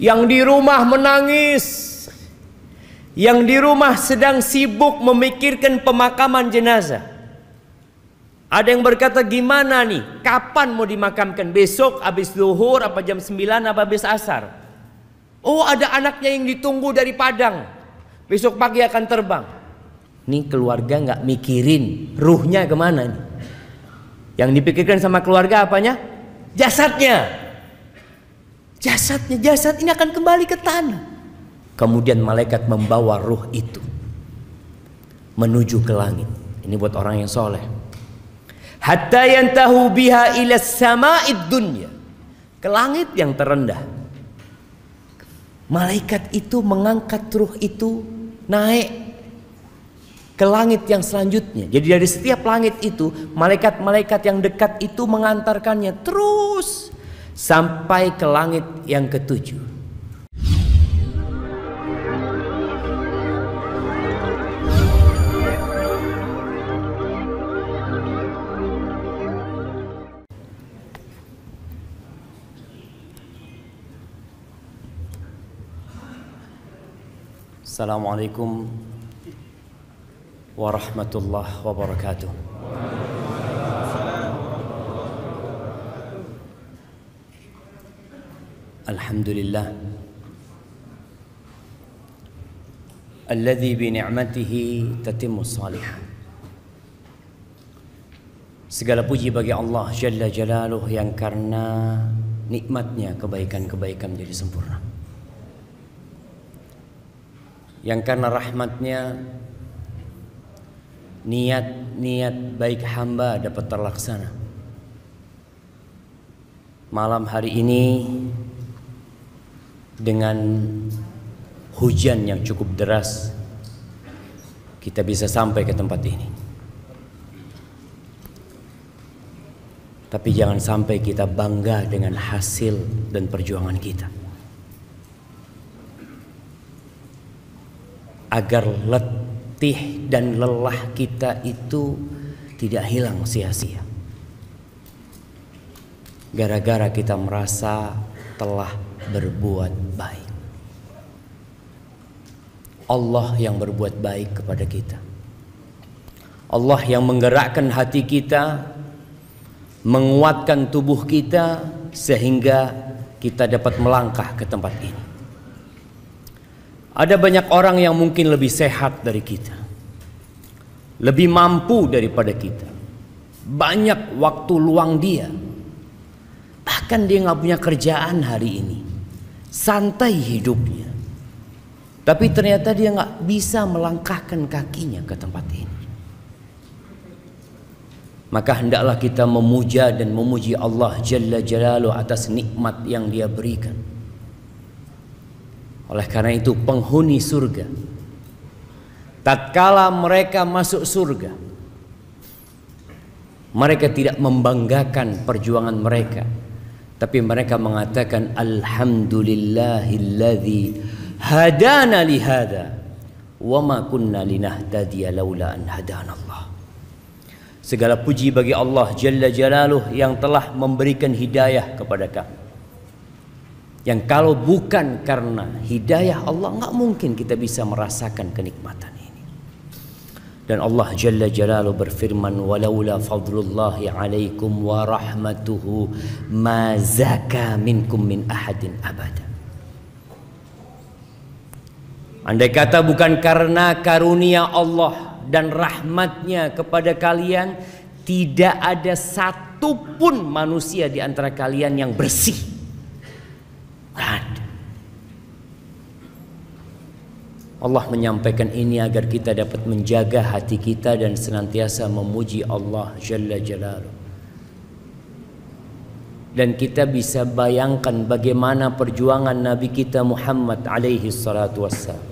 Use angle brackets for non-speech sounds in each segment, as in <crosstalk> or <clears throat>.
yang di rumah menangis, yang di rumah sedang sibuk memikirkan pemakaman jenazah. Ada yang berkata gimana nih? Kapan mau dimakamkan? Besok habis zuhur apa jam 9 apa habis asar? Oh, ada anaknya yang ditunggu dari Padang. Besok pagi akan terbang. Ini keluarga nggak mikirin ruhnya kemana nih? Yang dipikirkan sama keluarga apanya? Jasadnya jasadnya, jasad ini akan kembali ke tanah. Kemudian malaikat membawa ruh itu menuju ke langit. Ini buat orang yang soleh. Hatta yantahu biha ila sama'id dunya. Ke langit yang terendah. Malaikat itu mengangkat ruh itu naik ke langit yang selanjutnya. Jadi dari setiap langit itu, malaikat-malaikat yang dekat itu mengantarkannya terus sampai ke langit yang ketujuh. Assalamualaikum warahmatullahi wabarakatuh. Alhamdulillah Alladhi bini'matihi tatimu Segala puji bagi Allah Jalla Jalaluh yang karena nikmatnya kebaikan-kebaikan menjadi sempurna. Yang karena rahmatnya niat-niat baik hamba dapat terlaksana. Malam hari ini dengan hujan yang cukup deras kita bisa sampai ke tempat ini. Tapi jangan sampai kita bangga dengan hasil dan perjuangan kita. Agar letih dan lelah kita itu tidak hilang sia-sia. Gara-gara kita merasa telah berbuat baik. Allah yang berbuat baik kepada kita. Allah yang menggerakkan hati kita, menguatkan tubuh kita sehingga kita dapat melangkah ke tempat ini. Ada banyak orang yang mungkin lebih sehat dari kita. Lebih mampu daripada kita. Banyak waktu luang dia. Bahkan dia nggak punya kerjaan hari ini santai hidupnya. Tapi ternyata dia nggak bisa melangkahkan kakinya ke tempat ini. Maka hendaklah kita memuja dan memuji Allah Jalla Jalalu atas nikmat yang dia berikan. Oleh karena itu penghuni surga. Tatkala mereka masuk surga. Mereka tidak membanggakan perjuangan mereka tapi mereka mengatakan alhamdulillahilladzi hadana lihada, hadza wa ma kunna linahtadiya laula an hadana Allah segala puji bagi Allah jalla jalaluh yang telah memberikan hidayah kepada kami yang kalau bukan karena hidayah Allah nggak mungkin kita bisa merasakan kenikmatan dan Allah Jalla Jalalu berfirman walaula fadlullahi alaikum wa rahmatuhu ma zaka minkum min ahadin abada. Andai kata bukan karena karunia Allah dan rahmatnya kepada kalian tidak ada satupun manusia di antara kalian yang bersih. Tidak ada. Allah menyampaikan ini agar kita dapat menjaga hati kita dan senantiasa memuji Allah Jalla Jalaluh. Dan kita bisa bayangkan bagaimana perjuangan Nabi kita Muhammad alaihi salatu wassalam.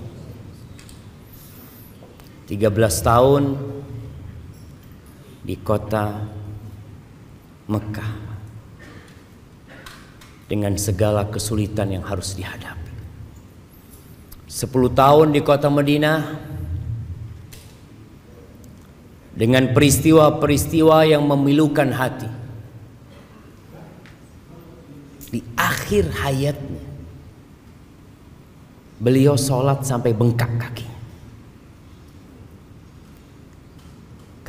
13 tahun di kota Mekah dengan segala kesulitan yang harus dihadapi. 10 tahun di kota Madinah dengan peristiwa-peristiwa yang memilukan hati. Di akhir hayatnya, beliau sholat sampai bengkak kaki.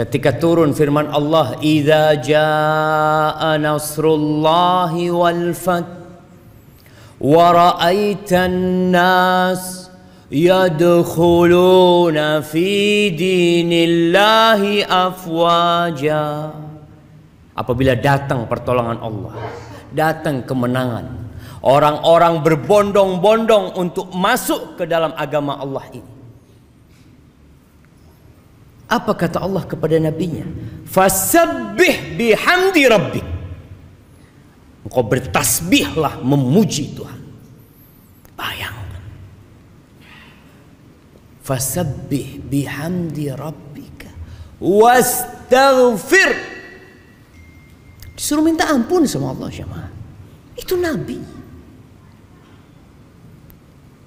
Ketika turun firman Allah, "Idza jaa nasrullahi wal fath wa ra'aitan nas" يدخلون في دين الله أفواجا apabila datang pertolongan Allah datang kemenangan orang-orang berbondong-bondong untuk masuk ke dalam agama Allah ini apa kata Allah kepada nabinya fasabbih bihamdi rabbik engkau bertasbihlah memuji Tuhan bayang Fasabbih bihamdi rabbika wastaghfir. Disuruh minta ampun sama Allah jemaah. Itu nabi.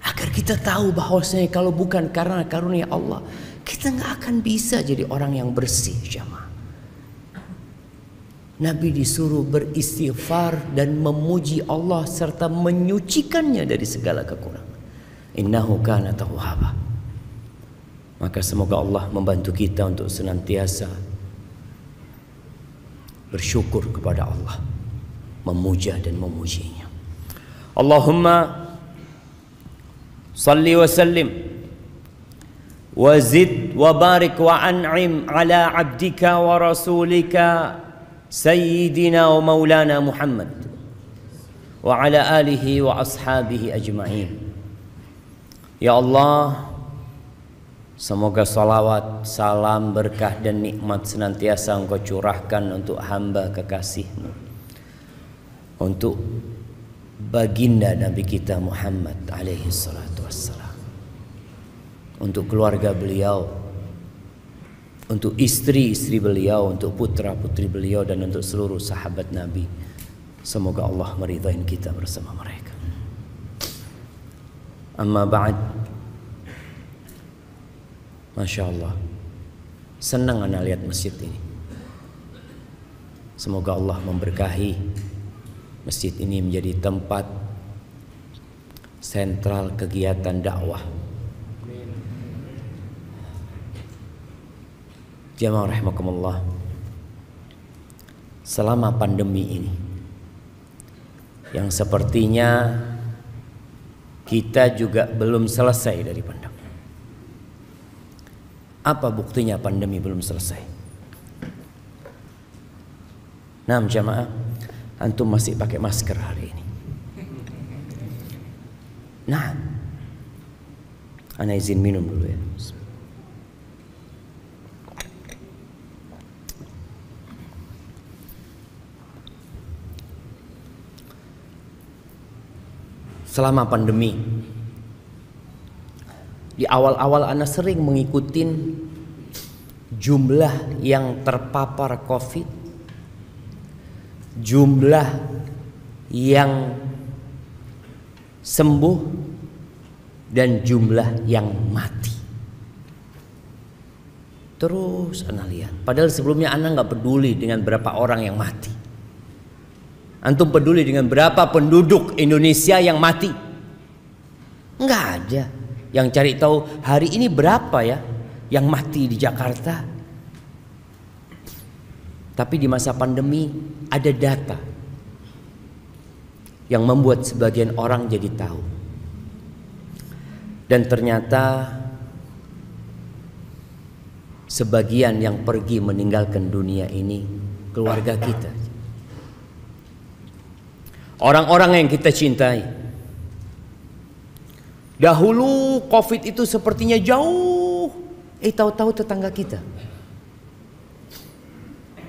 Agar kita tahu bahwasanya kalau bukan karena karunia Allah, kita nggak akan bisa jadi orang yang bersih jemaah. Nabi disuruh beristighfar dan memuji Allah serta menyucikannya dari segala kekurangan. Innahu kana tawwaba. maka semoga Allah membantu kita untuk senantiasa bersyukur kepada Allah memuja dan memujinya Allahumma salli wa sallim wa zid wa barik wa an'im ala abdika wa rasulika sayyidina wa maulana Muhammad wa ala alihi wa ashabihi ajma'in Ya Allah Semoga salawat, salam, berkah dan nikmat senantiasa engkau curahkan untuk hamba kekasihmu Untuk baginda Nabi kita Muhammad alaihi salatu wassalam Untuk keluarga beliau Untuk istri-istri beliau, untuk putra-putri beliau dan untuk seluruh sahabat Nabi Semoga Allah meridhain kita bersama mereka Amma ba'd Masya Allah. Senang anak lihat masjid ini. Semoga Allah memberkahi masjid ini menjadi tempat sentral kegiatan dakwah. Jemaah rahimakumullah. Selama pandemi ini yang sepertinya kita juga belum selesai dari pandemi apa buktinya pandemi belum selesai? Nah, jamaah, antum masih pakai masker hari ini. Nah, ana izin minum dulu ya. Selama pandemi, di awal-awal Ana sering mengikuti jumlah yang terpapar COVID, jumlah yang sembuh, dan jumlah yang mati. Terus Ana lihat, padahal sebelumnya Ana nggak peduli dengan berapa orang yang mati. Antum peduli dengan berapa penduduk Indonesia yang mati? Nggak ada yang cari tahu hari ini berapa ya yang mati di Jakarta. Tapi di masa pandemi ada data yang membuat sebagian orang jadi tahu. Dan ternyata sebagian yang pergi meninggalkan dunia ini keluarga kita. Orang-orang yang kita cintai. Dahulu COVID itu sepertinya jauh. Eh tahu-tahu tetangga kita.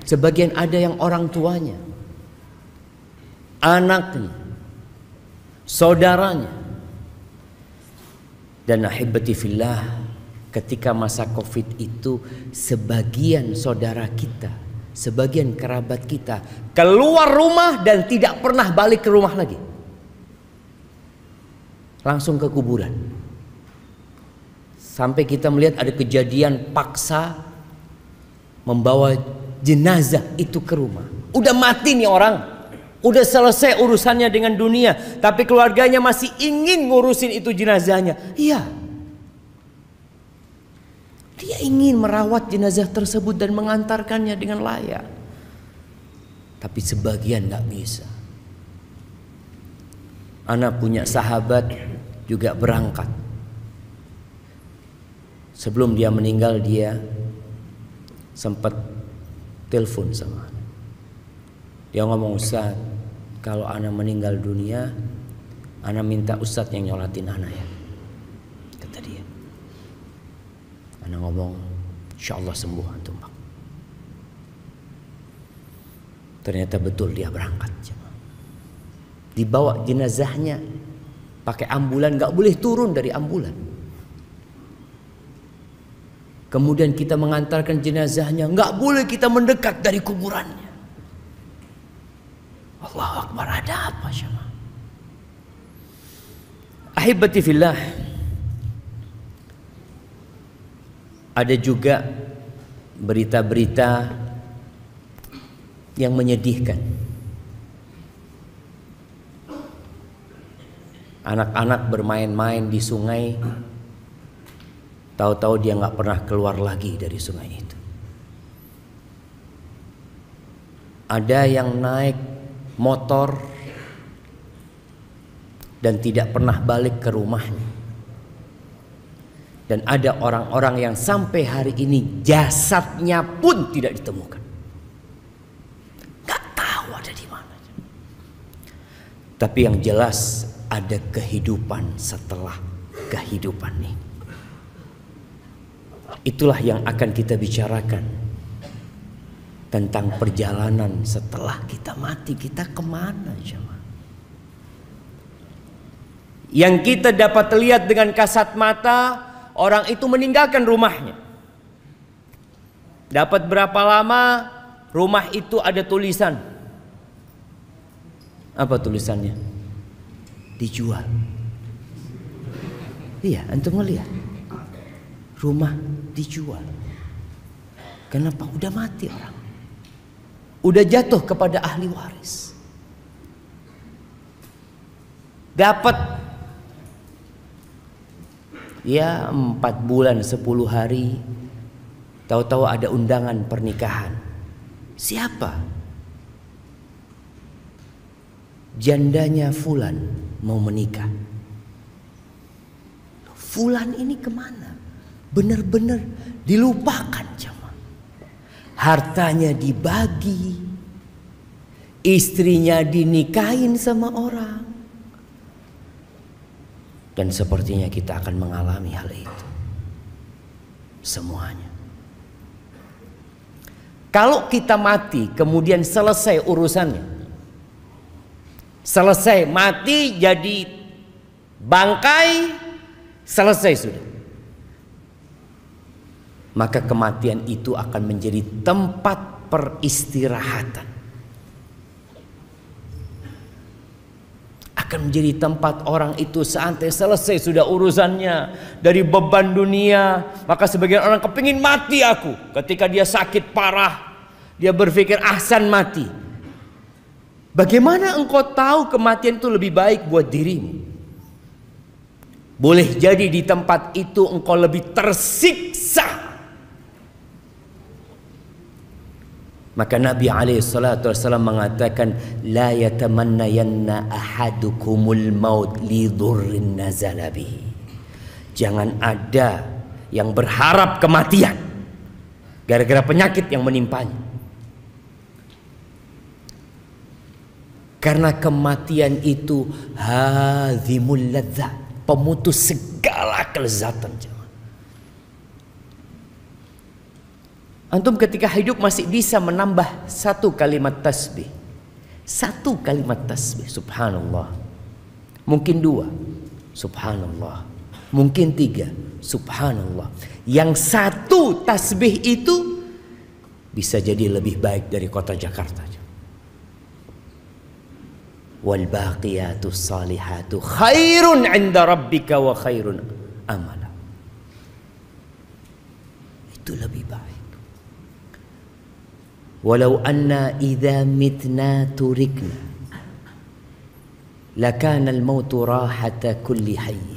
Sebagian ada yang orang tuanya, anaknya, saudaranya. Dan ahibati fillah ketika masa covid itu sebagian saudara kita, sebagian kerabat kita keluar rumah dan tidak pernah balik ke rumah lagi langsung ke kuburan. Sampai kita melihat ada kejadian paksa membawa jenazah itu ke rumah. Udah mati nih orang. Udah selesai urusannya dengan dunia, tapi keluarganya masih ingin ngurusin itu jenazahnya. Iya. Dia ingin merawat jenazah tersebut dan mengantarkannya dengan layak. Tapi sebagian nggak bisa anak punya sahabat juga berangkat. Sebelum dia meninggal dia sempat telepon sama Ana. Dia ngomong Ustaz, kalau Ana meninggal dunia, Ana minta Ustadz yang nyolatin Ana ya. Kata dia. Ana ngomong, insya Allah sembuh Ternyata betul dia berangkat dibawa jenazahnya pakai ambulan nggak boleh turun dari ambulan kemudian kita mengantarkan jenazahnya nggak boleh kita mendekat dari kuburannya Allah Akbar ada apa Syamah? ahibati fillah ada juga berita-berita yang menyedihkan anak-anak bermain-main di sungai, tahu-tahu dia nggak pernah keluar lagi dari sungai itu. Ada yang naik motor dan tidak pernah balik ke rumahnya. Dan ada orang-orang yang sampai hari ini jasadnya pun tidak ditemukan. Gak tahu ada di mana. Tapi yang jelas ada kehidupan setelah kehidupan ini. Itulah yang akan kita bicarakan tentang perjalanan setelah kita mati kita kemana jemaah? Yang kita dapat lihat dengan kasat mata orang itu meninggalkan rumahnya. Dapat berapa lama rumah itu ada tulisan? Apa tulisannya? dijual. Iya, antum melihat Rumah dijual. Kenapa? Udah mati orang. Udah jatuh kepada ahli waris. Dapat ya empat bulan sepuluh hari tahu-tahu ada undangan pernikahan siapa jandanya fulan mau menikah. Fulan ini kemana? Benar-benar dilupakan zaman, Hartanya dibagi. Istrinya dinikahin sama orang. Dan sepertinya kita akan mengalami hal itu. Semuanya. Kalau kita mati kemudian selesai urusannya selesai mati jadi bangkai selesai sudah maka kematian itu akan menjadi tempat peristirahatan akan menjadi tempat orang itu santai selesai sudah urusannya dari beban dunia maka sebagian orang kepingin mati aku ketika dia sakit parah dia berpikir ahsan mati Bagaimana engkau tahu kematian itu lebih baik buat dirimu? Boleh jadi di tempat itu engkau lebih tersiksa Maka Nabi Alaihissalam mengatakan لا yatamannayanna أحدكم الموت لضر dhurrin به. Jangan ada yang berharap kematian gara-gara penyakit yang menimpanya. Karena kematian itu hadhimul lezat, pemutus segala kelezatan. Antum ketika hidup masih bisa menambah satu kalimat tasbih. Satu kalimat tasbih, subhanallah. Mungkin dua, subhanallah. Mungkin tiga, subhanallah. Yang satu tasbih itu bisa jadi lebih baik dari kota Jakarta wal baqiyatus salihatu khairun 'inda rabbika wa khairun amala. Itu lebih baik. Walau anna idha mitna turikna lakana al-maut rahata kulli hayy.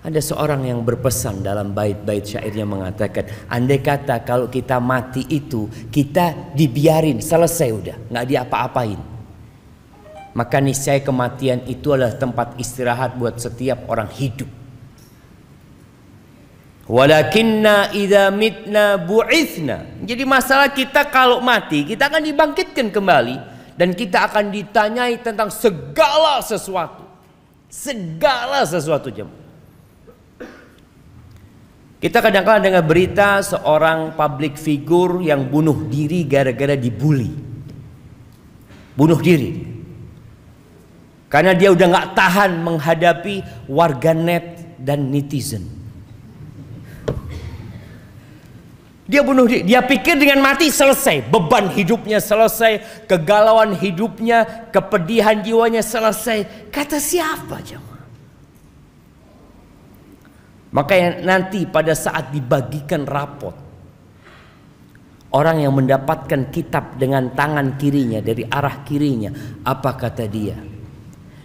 Ada seorang yang berpesan dalam bait-bait syairnya mengatakan, andai kata kalau kita mati itu kita dibiarin selesai udah, nggak diapa-apain maka niscaya kematian itu adalah tempat istirahat buat setiap orang hidup. Walakinna idza mitna bu'ithna. Jadi masalah kita kalau mati, kita akan dibangkitkan kembali dan kita akan ditanyai tentang segala sesuatu. Segala sesuatu jemaah. Kita kadang-kadang dengar berita seorang public figure yang bunuh diri gara-gara dibully. Bunuh diri. Karena dia udah nggak tahan menghadapi warganet dan netizen. Dia bunuh diri. Dia pikir dengan mati selesai. Beban hidupnya selesai. Kegalauan hidupnya. Kepedihan jiwanya selesai. Kata siapa jemaah? yang nanti pada saat dibagikan rapot Orang yang mendapatkan kitab dengan tangan kirinya dari arah kirinya Apa kata dia?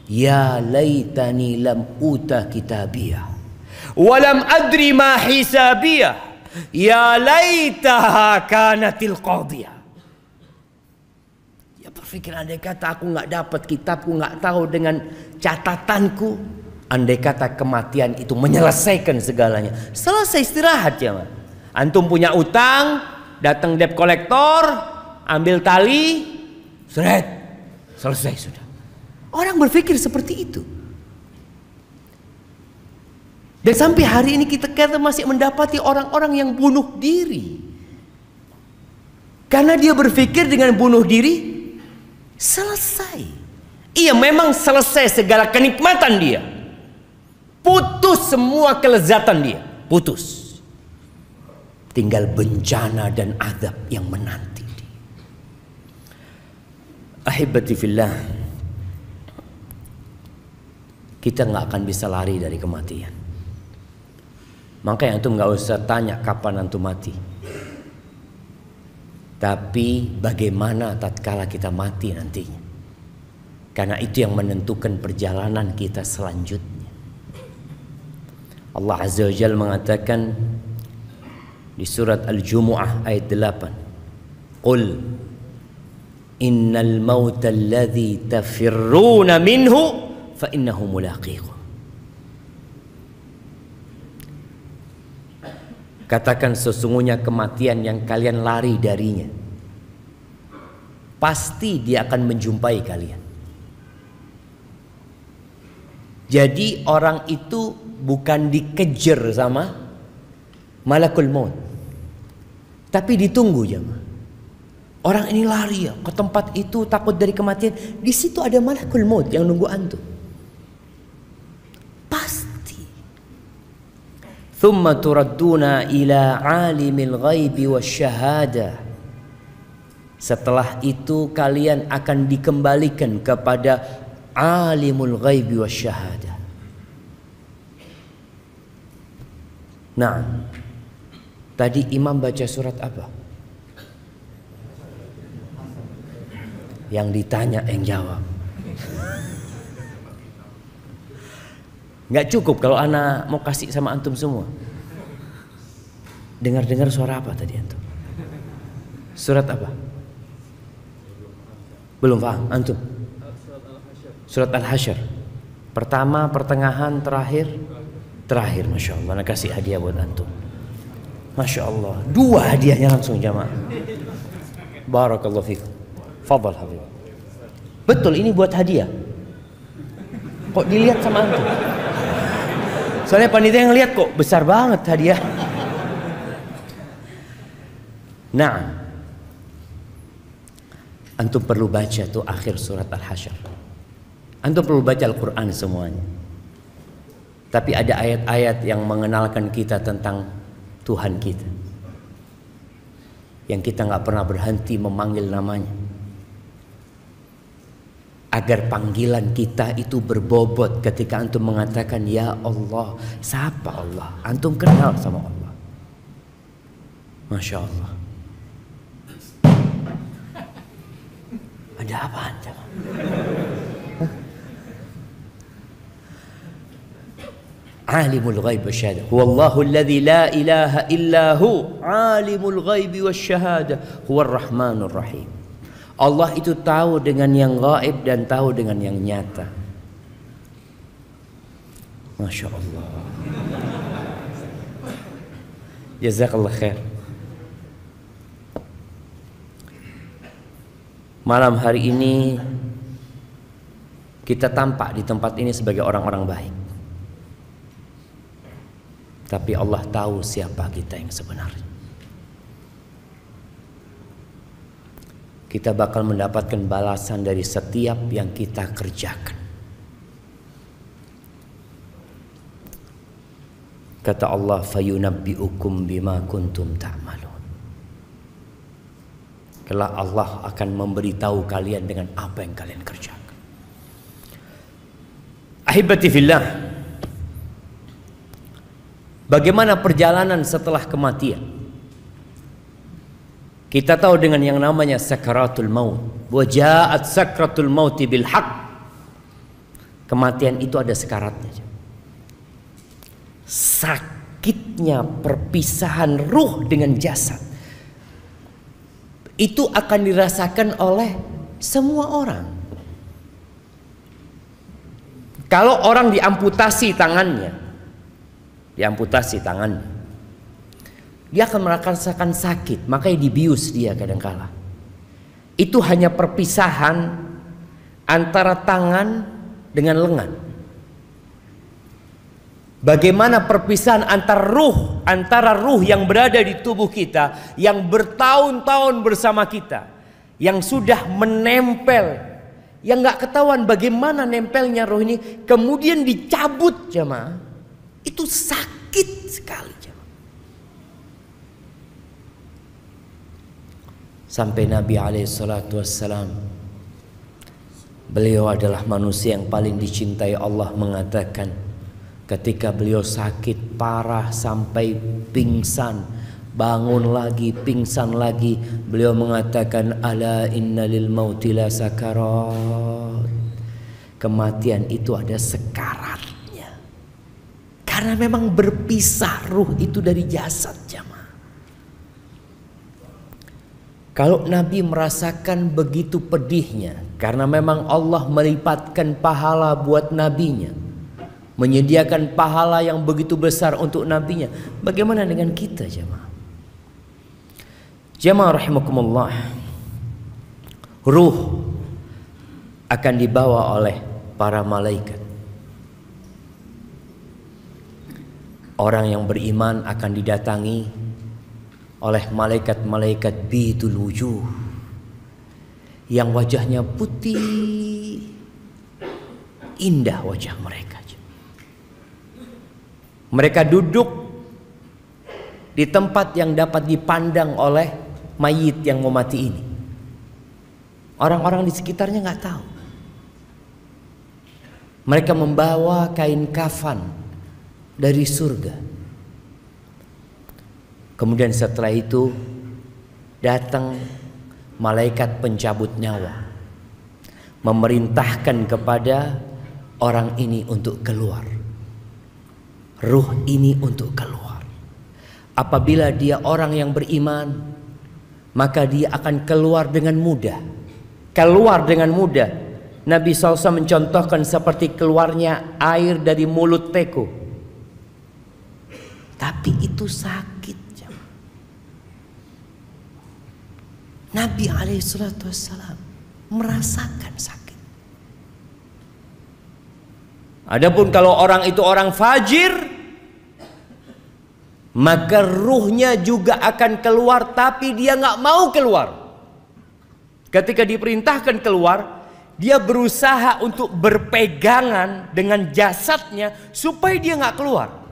ya laytani lam uta kitabiyah walam adri ma hisabiyah ya laytaha kanatil qadiyah ya berfikir andai kata aku nggak dapat kitabku nggak tahu dengan catatanku andai kata kematian itu menyelesaikan segalanya selesai istirahat ya man. antum punya utang datang debt kolektor ambil tali seret selesai sudah Orang berpikir seperti itu. Dan sampai hari ini kita kita masih mendapati orang-orang yang bunuh diri. Karena dia berpikir dengan bunuh diri selesai. Ia memang selesai segala kenikmatan dia. Putus semua kelezatan dia. Putus. Tinggal bencana dan azab yang menanti dia. Ahibati fillah kita nggak akan bisa lari dari kematian. Maka yang itu nggak usah tanya kapan antum mati. Tapi bagaimana tatkala kita mati nantinya. Karena itu yang menentukan perjalanan kita selanjutnya. Allah Azza wa Jalla mengatakan di surat Al-Jumu'ah ayat 8. Qul innal mauta ladhi tafirruna minhu فإنه ملاقيكم Katakan sesungguhnya kematian yang kalian lari darinya Pasti dia akan menjumpai kalian Jadi orang itu bukan dikejar sama Malakul maut Tapi ditunggu jemaah Orang ini lari ya ke tempat itu takut dari kematian. Di situ ada malakul maut yang nunggu antum. ثم تردون ila عالم الغيب wasyahada setelah itu kalian akan dikembalikan kepada alimul ghaibi wasyahada Nah, tadi imam baca surat apa? Yang ditanya yang jawab nggak cukup kalau anak mau kasih sama antum semua dengar-dengar suara apa tadi antum surat apa belum paham antum surat al-hasyr pertama pertengahan terakhir terakhir masya Allah mana kasih hadiah buat antum masya Allah dua hadiahnya langsung jamaah barakallahu fiqh fadal habib betul ini buat hadiah kok dilihat sama antum Soalnya panitia yang lihat kok besar banget hadiah. Nah, antum perlu baca tuh akhir surat Al-Hasyr. Antum perlu baca Al-Quran semuanya. Tapi ada ayat-ayat yang mengenalkan kita tentang Tuhan kita. Yang kita nggak pernah berhenti memanggil namanya agar panggilan kita itu berbobot ketika antum mengatakan ya Allah siapa Allah antum kenal sama Allah Masya Allah ada apa anda Alimul ghaib wasyahada Huwallahu alladhi la ilaha illa hu Alimul ghaib wasyahadah Huwa rahmanur rahim Allah itu tahu dengan yang gaib dan tahu dengan yang nyata. Masya Allah. Jazakallah khair. Malam hari ini kita tampak di tempat ini sebagai orang-orang baik. Tapi Allah tahu siapa kita yang sebenarnya. kita bakal mendapatkan balasan dari setiap yang kita kerjakan. Kata Allah, "Fayunabbi'ukum bima kuntum ta'malun." Kelak Allah akan memberitahu kalian dengan apa yang kalian kerjakan. Ahibati fillah. Bagaimana perjalanan setelah kematian? Kita tahu dengan yang namanya sakaratul maut. Wajaat sakratul maut bil hak Kematian itu ada sekaratnya. Sakitnya perpisahan ruh dengan jasad. Itu akan dirasakan oleh semua orang. Kalau orang diamputasi tangannya, diamputasi tangannya, dia akan merasakan sakit, makanya dibius dia kadangkala. Itu hanya perpisahan antara tangan dengan lengan. Bagaimana perpisahan antar ruh, antara ruh yang berada di tubuh kita, yang bertahun-tahun bersama kita, yang sudah menempel, yang nggak ketahuan bagaimana nempelnya ruh ini, kemudian dicabut jemaah, itu sakit sekali. sampai Nabi Alaihissalam beliau adalah manusia yang paling dicintai Allah mengatakan ketika beliau sakit parah sampai pingsan bangun lagi pingsan lagi beliau mengatakan ala innalil mauti la sakarat kematian itu ada sekaratnya karena memang berpisah ruh itu dari jasad jamaah kalau Nabi merasakan begitu pedihnya karena memang Allah melipatkan pahala buat nabinya. Menyediakan pahala yang begitu besar untuk nabinya. Bagaimana dengan kita jemaah? Jemaah rahimakumullah. Ruh akan dibawa oleh para malaikat. Orang yang beriman akan didatangi oleh malaikat-malaikat bidul wujuh yang wajahnya putih indah wajah mereka mereka duduk di tempat yang dapat dipandang oleh mayit yang mau mati ini orang-orang di sekitarnya nggak tahu mereka membawa kain kafan dari surga Kemudian setelah itu datang malaikat pencabut nyawa memerintahkan kepada orang ini untuk keluar. Ruh ini untuk keluar. Apabila dia orang yang beriman, maka dia akan keluar dengan mudah. Keluar dengan mudah. Nabi SAW mencontohkan seperti keluarnya air dari mulut teko tapi itu sakit. Nabi Alaihissalam merasakan sakit. Adapun kalau orang itu orang fajir, maka ruhnya juga akan keluar, tapi dia nggak mau keluar. Ketika diperintahkan keluar, dia berusaha untuk berpegangan dengan jasadnya supaya dia nggak keluar.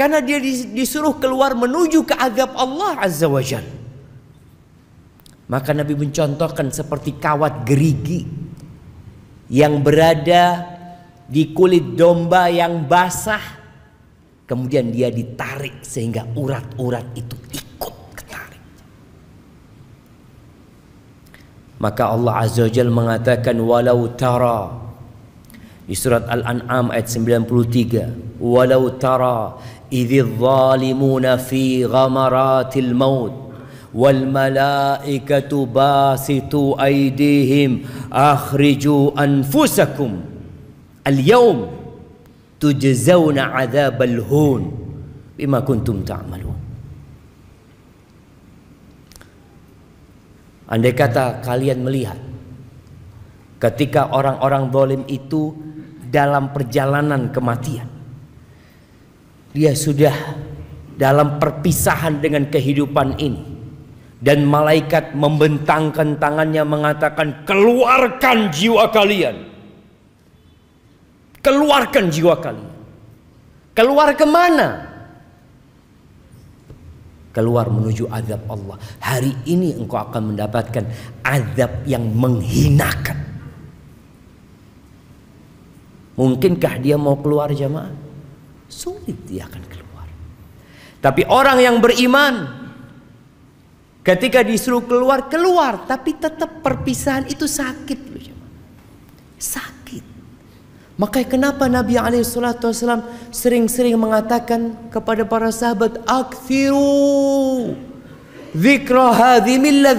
Karena dia disuruh keluar menuju ke azab Allah Azza wa Jal. Maka Nabi mencontohkan seperti kawat gerigi yang berada di kulit domba yang basah. Kemudian dia ditarik sehingga urat-urat itu ikut ketarik. Maka Allah Azza wa Jal mengatakan walau tara di surat Al-An'am ayat 93 walau tara إذ الظالمون في غمرات الموت والملائكة باسطوا أيديهم أخرجوا أنفسكم اليوم تجزون عذاب الهون بما كنتم تعملون Andai kata kalian melihat ketika orang-orang dolim itu dalam perjalanan kematian dia sudah dalam perpisahan dengan kehidupan ini dan malaikat membentangkan tangannya mengatakan keluarkan jiwa kalian keluarkan jiwa kalian keluar kemana keluar menuju azab Allah hari ini engkau akan mendapatkan azab yang menghinakan mungkinkah dia mau keluar jamaah sulit dia akan keluar. Tapi orang yang beriman ketika disuruh keluar, keluar, tapi tetap perpisahan itu sakit Sakit. Makanya kenapa Nabi Alaihissalam sering-sering mengatakan kepada para sahabat, "Akthiru dzikra hadhimil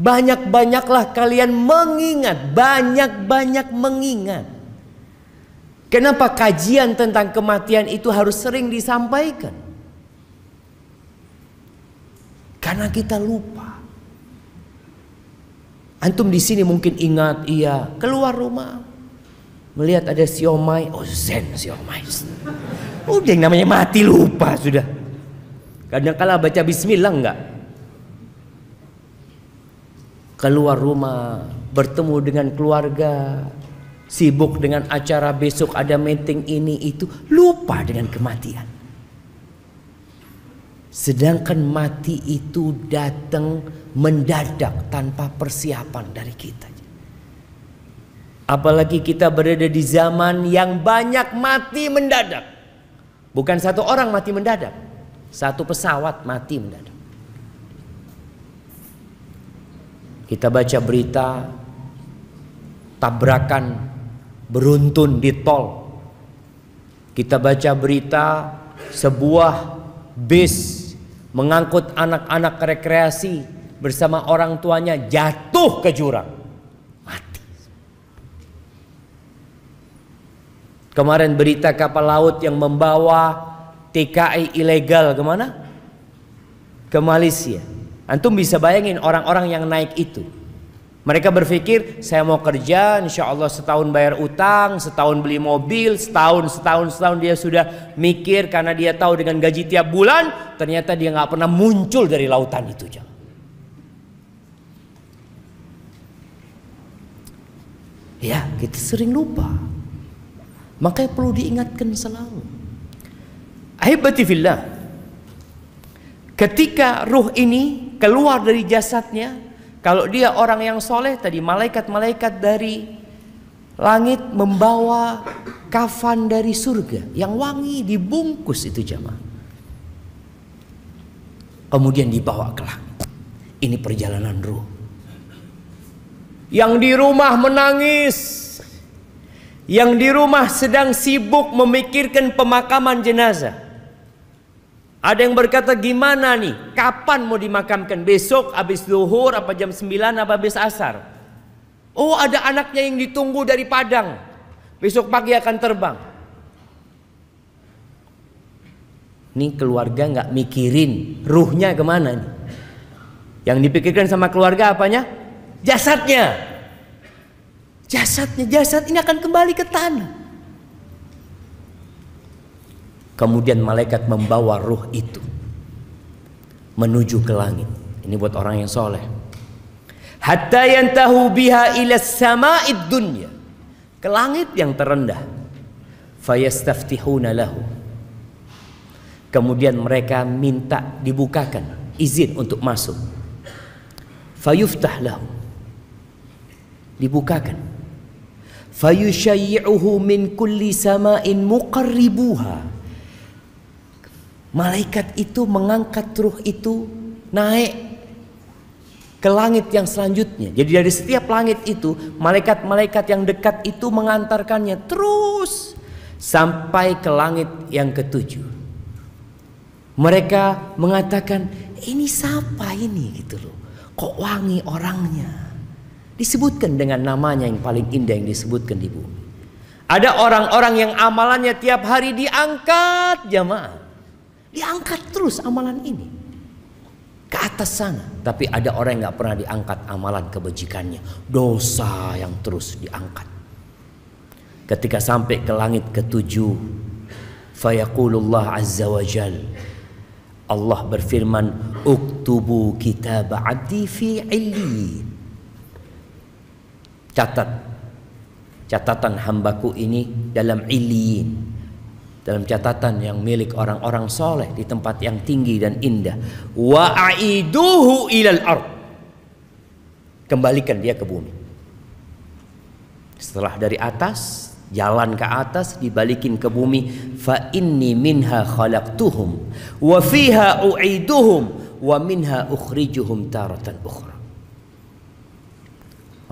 Banyak-banyaklah kalian mengingat, banyak-banyak mengingat Kenapa kajian tentang kematian itu harus sering disampaikan? Karena kita lupa. Antum di sini mungkin ingat, iya, keluar rumah. Melihat ada siomay, oh zen siomay. Udah oh, yang namanya mati lupa sudah. Kadang kala baca bismillah enggak? Keluar rumah, bertemu dengan keluarga, sibuk dengan acara besok ada meeting ini itu, lupa dengan kematian. Sedangkan mati itu datang mendadak tanpa persiapan dari kita. Apalagi kita berada di zaman yang banyak mati mendadak. Bukan satu orang mati mendadak, satu pesawat mati mendadak. Kita baca berita tabrakan beruntun di tol. Kita baca berita sebuah bis mengangkut anak-anak rekreasi bersama orang tuanya jatuh ke jurang. Mati. Kemarin berita kapal laut yang membawa TKI ilegal kemana? Ke Malaysia. Antum bisa bayangin orang-orang yang naik itu. Mereka berpikir saya mau kerja insya Allah setahun bayar utang, setahun beli mobil, setahun, setahun, setahun dia sudah mikir karena dia tahu dengan gaji tiap bulan ternyata dia nggak pernah muncul dari lautan itu. Ya kita sering lupa. Makanya perlu diingatkan selalu. Ahibati fillah. Ketika ruh ini keluar dari jasadnya, kalau dia orang yang soleh tadi, malaikat-malaikat dari langit membawa kafan dari surga yang wangi dibungkus itu jamaah. Kemudian dibawa ke langit. Ini perjalanan ruh. Yang di rumah menangis, yang di rumah sedang sibuk memikirkan pemakaman jenazah. Ada yang berkata gimana nih? Kapan mau dimakamkan? Besok habis zuhur apa jam 9 apa habis asar? Oh, ada anaknya yang ditunggu dari Padang. Besok pagi akan terbang. Ini keluarga nggak mikirin ruhnya kemana nih? Yang dipikirkan sama keluarga apanya? Jasadnya. Jasadnya, jasad ini akan kembali ke tanah. Kemudian malaikat membawa ruh itu menuju ke langit. Ini buat orang yang soleh. Hatta tahu biha ila sama'id dunya. Ke langit yang terendah. Fayastaftihuna lahu. Kemudian mereka minta dibukakan izin untuk masuk. Fayuftah lahu. Dibukakan. Fayushayyuhu min kulli sama'in muqarribuha Malaikat itu mengangkat ruh itu naik ke langit yang selanjutnya. Jadi dari setiap langit itu, malaikat-malaikat yang dekat itu mengantarkannya terus sampai ke langit yang ketujuh. Mereka mengatakan, ini siapa ini gitu loh. Kok wangi orangnya. Disebutkan dengan namanya yang paling indah yang disebutkan di bumi. Ada orang-orang yang amalannya tiap hari diangkat jamaah. Diangkat terus amalan ini ke atas sana. Tapi ada orang yang nggak pernah diangkat amalan kebajikannya. Dosa yang terus diangkat. Ketika sampai ke langit ketujuh, fayaqulullah azza wa jal. Allah berfirman, "Uktubu kitab abdi fi illi." Catat catatan hambaku ini dalam illiyin dalam catatan yang milik orang-orang soleh di tempat yang tinggi dan indah. Wa aiduhu ilal ard. Kembalikan dia ke bumi. Setelah dari atas jalan ke atas dibalikin ke bumi fa ini minha khalaqtuhum wa fiha u'iduhum wa minha ukhrijuhum taratan ukhra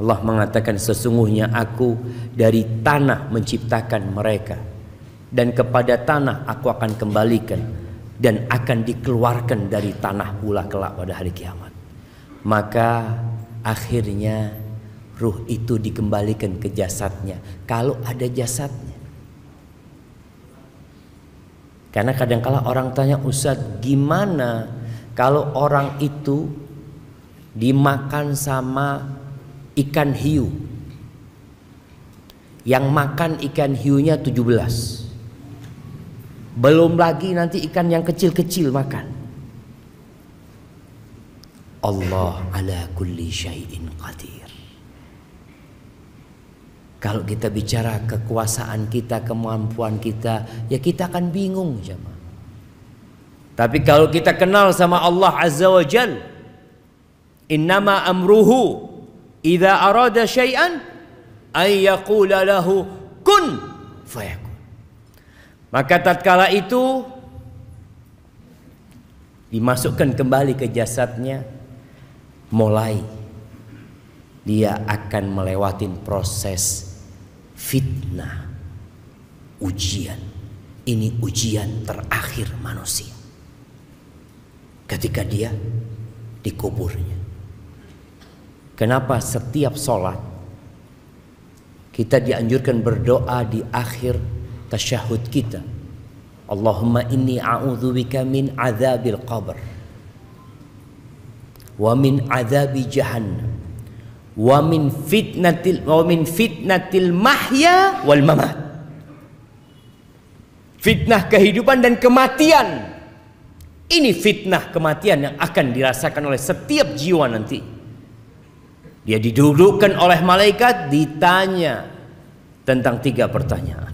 Allah mengatakan sesungguhnya aku dari tanah menciptakan mereka dan kepada tanah aku akan kembalikan dan akan dikeluarkan dari tanah pula kelak pada hari kiamat. Maka akhirnya ruh itu dikembalikan ke jasadnya kalau ada jasadnya. Karena kadangkala orang tanya Ustaz gimana kalau orang itu dimakan sama ikan hiu yang makan ikan hiunya 17 belum lagi nanti ikan yang kecil-kecil makan. Allah ala kulli syai'in qadir. Kalau kita bicara kekuasaan kita, kemampuan kita, ya kita akan bingung jemaah. Tapi kalau kita kenal sama Allah Azza wa Jal, innama amruhu Iza arada syai'an ay lahu kun fayakun. Maka tatkala itu dimasukkan kembali ke jasadnya mulai dia akan melewati proses fitnah ujian ini ujian terakhir manusia ketika dia dikuburnya kenapa setiap sholat kita dianjurkan berdoa di akhir tasyahud kita. Allahumma inni a'udzubika min azabil qabr wa min azabi jahannam wa min fitnatil wa min fitnatil mahya wal mamat. Fitnah kehidupan dan kematian. Ini fitnah kematian yang akan dirasakan oleh setiap jiwa nanti. Dia didudukkan oleh malaikat ditanya tentang tiga pertanyaan.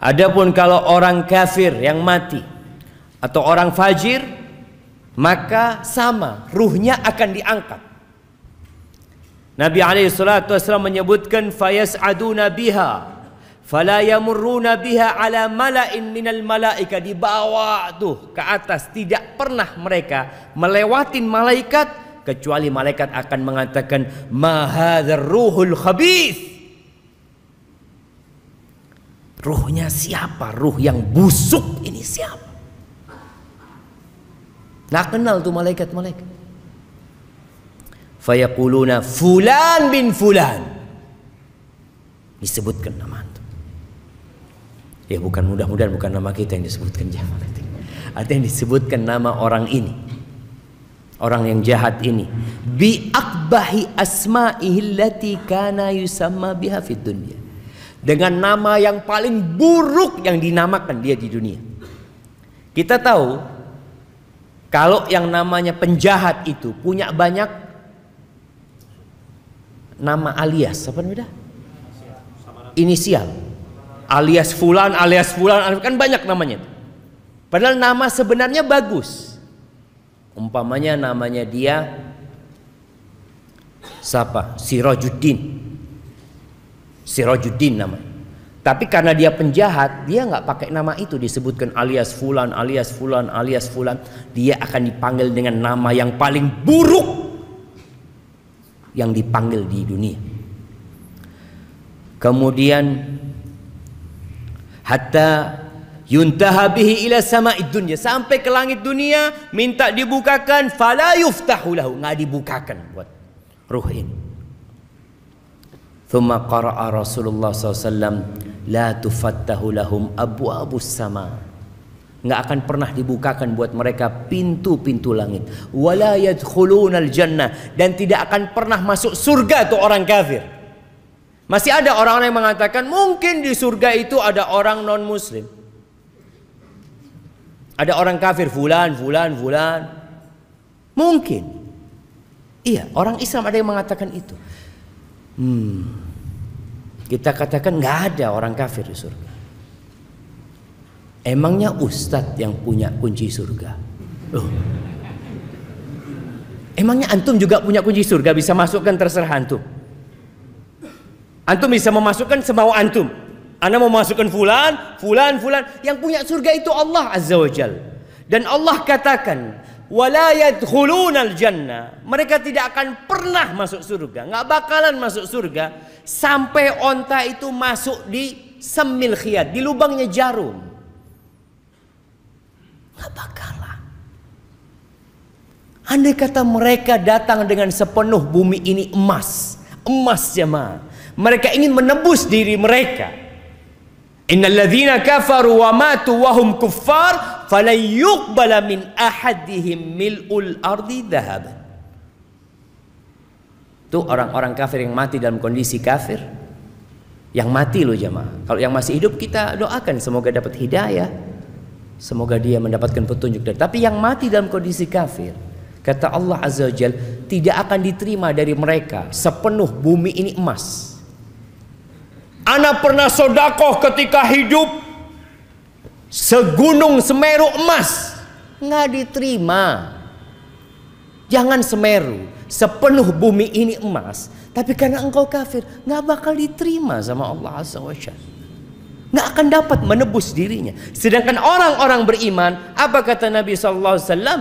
Adapun kalau orang kafir yang mati atau orang fajir maka sama ruhnya akan diangkat. Nabi alaihi salatu wasallam menyebutkan fayas'aduna biha fala yamurruna biha ala mala'in minal malaika di bawah tuh ke atas tidak pernah mereka melewatin malaikat kecuali malaikat akan mengatakan mahadzur ruhul khabith Ruhnya siapa? Ruh yang busuk ini siapa? Nak kenal tuh malaikat-malaikat. Fayaquluna fulan bin fulan. Disebutkan nama itu. Ya bukan mudah-mudahan bukan nama kita yang disebutkan <laughs> jahat. Artinya disebutkan nama orang ini. Orang yang jahat ini. Bi akbahi asma'ihillati kana yusamma biha fid dunya dengan nama yang paling buruk yang dinamakan dia di dunia. Kita tahu kalau yang namanya penjahat itu punya banyak nama alias apa namanya? Inisial. Alias fulan, alias fulan, kan banyak namanya. Padahal nama sebenarnya bagus. Umpamanya namanya dia siapa? Sirajuddin. Sirajuddin namanya. Tapi karena dia penjahat, dia nggak pakai nama itu disebutkan alias fulan, alias fulan, alias fulan. Dia akan dipanggil dengan nama yang paling buruk yang dipanggil di dunia. Kemudian hatta yuntahabihi ila sama dunya sampai ke langit dunia minta dibukakan fala yuftahu lahu nggak dibukakan buat ruh ini Thumma Rasulullah SAW La tufattahu lahum abu nggak akan pernah dibukakan buat mereka pintu-pintu langit wala jannah dan tidak akan pernah masuk surga tuh orang kafir masih ada orang-orang yang mengatakan mungkin di surga itu ada orang non muslim ada orang kafir fulan fulan fulan mungkin iya orang Islam ada yang mengatakan itu hmm kita katakan nggak ada orang kafir di surga. Emangnya ustadz yang punya kunci surga? Oh. Emangnya antum juga punya kunci surga bisa masukkan terserah antum. Antum bisa memasukkan semau antum. Anda mau masukkan fulan, fulan, fulan. Yang punya surga itu Allah Azza wa Jal. Dan Allah katakan, wala jannah. Mereka tidak akan pernah masuk surga, nggak bakalan masuk surga sampai onta itu masuk di semil khiyat, di lubangnya jarum. Nggak bakalan. Andai kata mereka datang dengan sepenuh bumi ini emas, emas jemaah. Mereka ingin menebus diri mereka. Innalladzina kafaru wa matu wa hum kuffar falan yuqbala min ahadihim mil'ul ardi dhahaban. Itu orang-orang kafir yang mati dalam kondisi kafir. Yang mati loh jemaah. Kalau yang masih hidup kita doakan semoga dapat hidayah. Semoga dia mendapatkan petunjuk. Tapi yang mati dalam kondisi kafir, kata Allah Azza wa Jal, tidak akan diterima dari mereka sepenuh bumi ini emas. Anak pernah sodakoh ketika hidup segunung Semeru emas nggak diterima. Jangan Semeru, sepenuh bumi ini emas, tapi karena engkau kafir, nggak bakal diterima sama Allah Azza Nggak akan dapat menebus dirinya. Sedangkan orang-orang beriman, apa kata Nabi Sallallahu Alaihi Wasallam?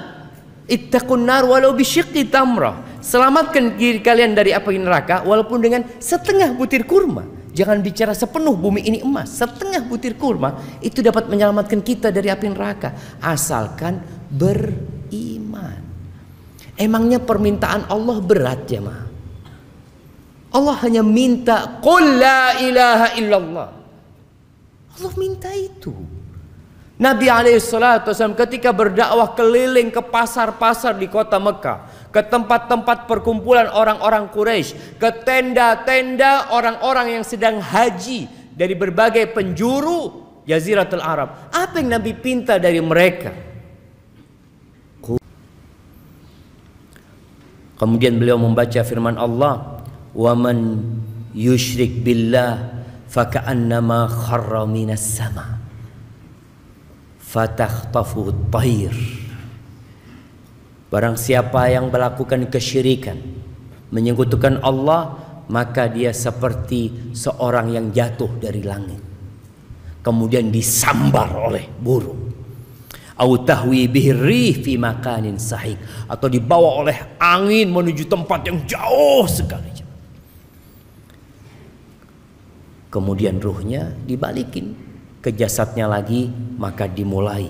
Ittaqun nar walau bisyikki tamrah. Selamatkan diri kalian dari api neraka walaupun dengan setengah butir kurma. Jangan bicara sepenuh bumi ini emas, setengah butir kurma itu dapat menyelamatkan kita dari api neraka asalkan beriman. Emangnya permintaan Allah berat ya ma? Allah hanya minta Qul la ilaha illallah Allah minta itu Nabi alaihissalam ketika berdakwah keliling ke pasar-pasar di kota Mekah ke tempat-tempat perkumpulan orang-orang Quraisy, ke tenda-tenda orang-orang yang sedang haji dari berbagai penjuru Jaziratul Arab. Apa yang Nabi pinta dari mereka? Kemudian beliau membaca firman Allah, "Wa man yushrik billah faka'annama kharra minas sama' fatakhtafu at Barang siapa yang melakukan kesyirikan, menyekutukan Allah, maka dia seperti seorang yang jatuh dari langit. Kemudian disambar oleh burung. Atau dibawa oleh angin menuju tempat yang jauh sekali. Kemudian ruhnya dibalikin ke jasadnya lagi maka dimulai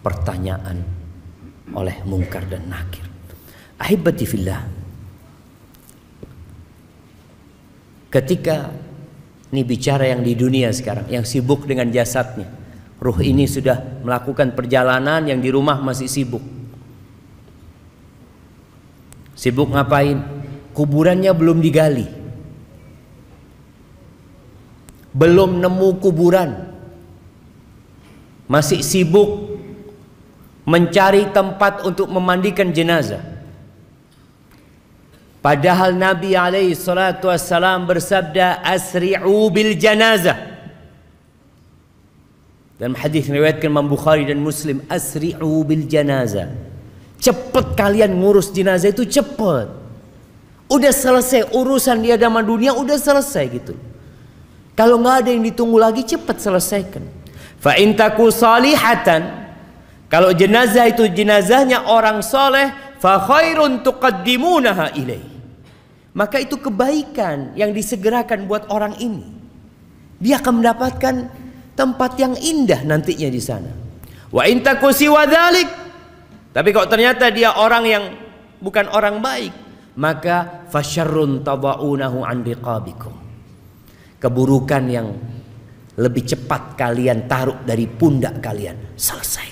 pertanyaan oleh mungkar dan nakir. Ahibati fillah. Ketika ini bicara yang di dunia sekarang, yang sibuk dengan jasadnya. Ruh ini sudah melakukan perjalanan yang di rumah masih sibuk. Sibuk ngapain? Kuburannya belum digali. Belum nemu kuburan. Masih sibuk mencari tempat untuk memandikan jenazah. Padahal Nabi alaihi salatu wassalam bersabda asri'u bil janazah. Dalam hadis riwayatkan Imam Bukhari dan Muslim asri'u bil janazah. Cepat kalian ngurus jenazah itu cepat. Udah selesai urusan di agama dunia udah selesai gitu. Kalau nggak ada yang ditunggu lagi cepat selesaikan. Fa intaku salihatan kalau jenazah itu jenazahnya orang soleh, fakhirun tuqaddimunaha ilaih. Maka itu kebaikan yang disegerakan buat orang ini. Dia akan mendapatkan tempat yang indah nantinya di sana. Wa intaku siwa Tapi kalau ternyata dia orang yang bukan orang baik, maka fasyarrun tadaunahu andi Keburukan yang lebih cepat kalian taruh dari pundak kalian. Selesai.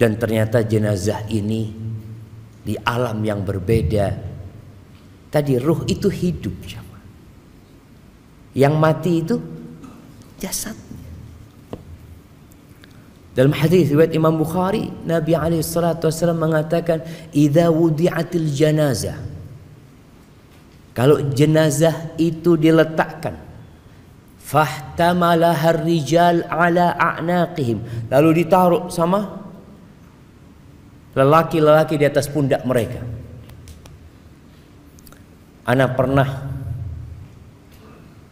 dan ternyata jenazah ini di alam yang berbeda tadi ruh itu hidup yang mati itu jasadnya dalam hadis riwayat Imam Bukhari Nabi alaihi salatu wasallam mengatakan idza wudi'atil janazah kalau jenazah itu diletakkan fahtamalahar rijal ala a'naqihim lalu ditaruh sama lelaki-lelaki di atas pundak mereka. Anak pernah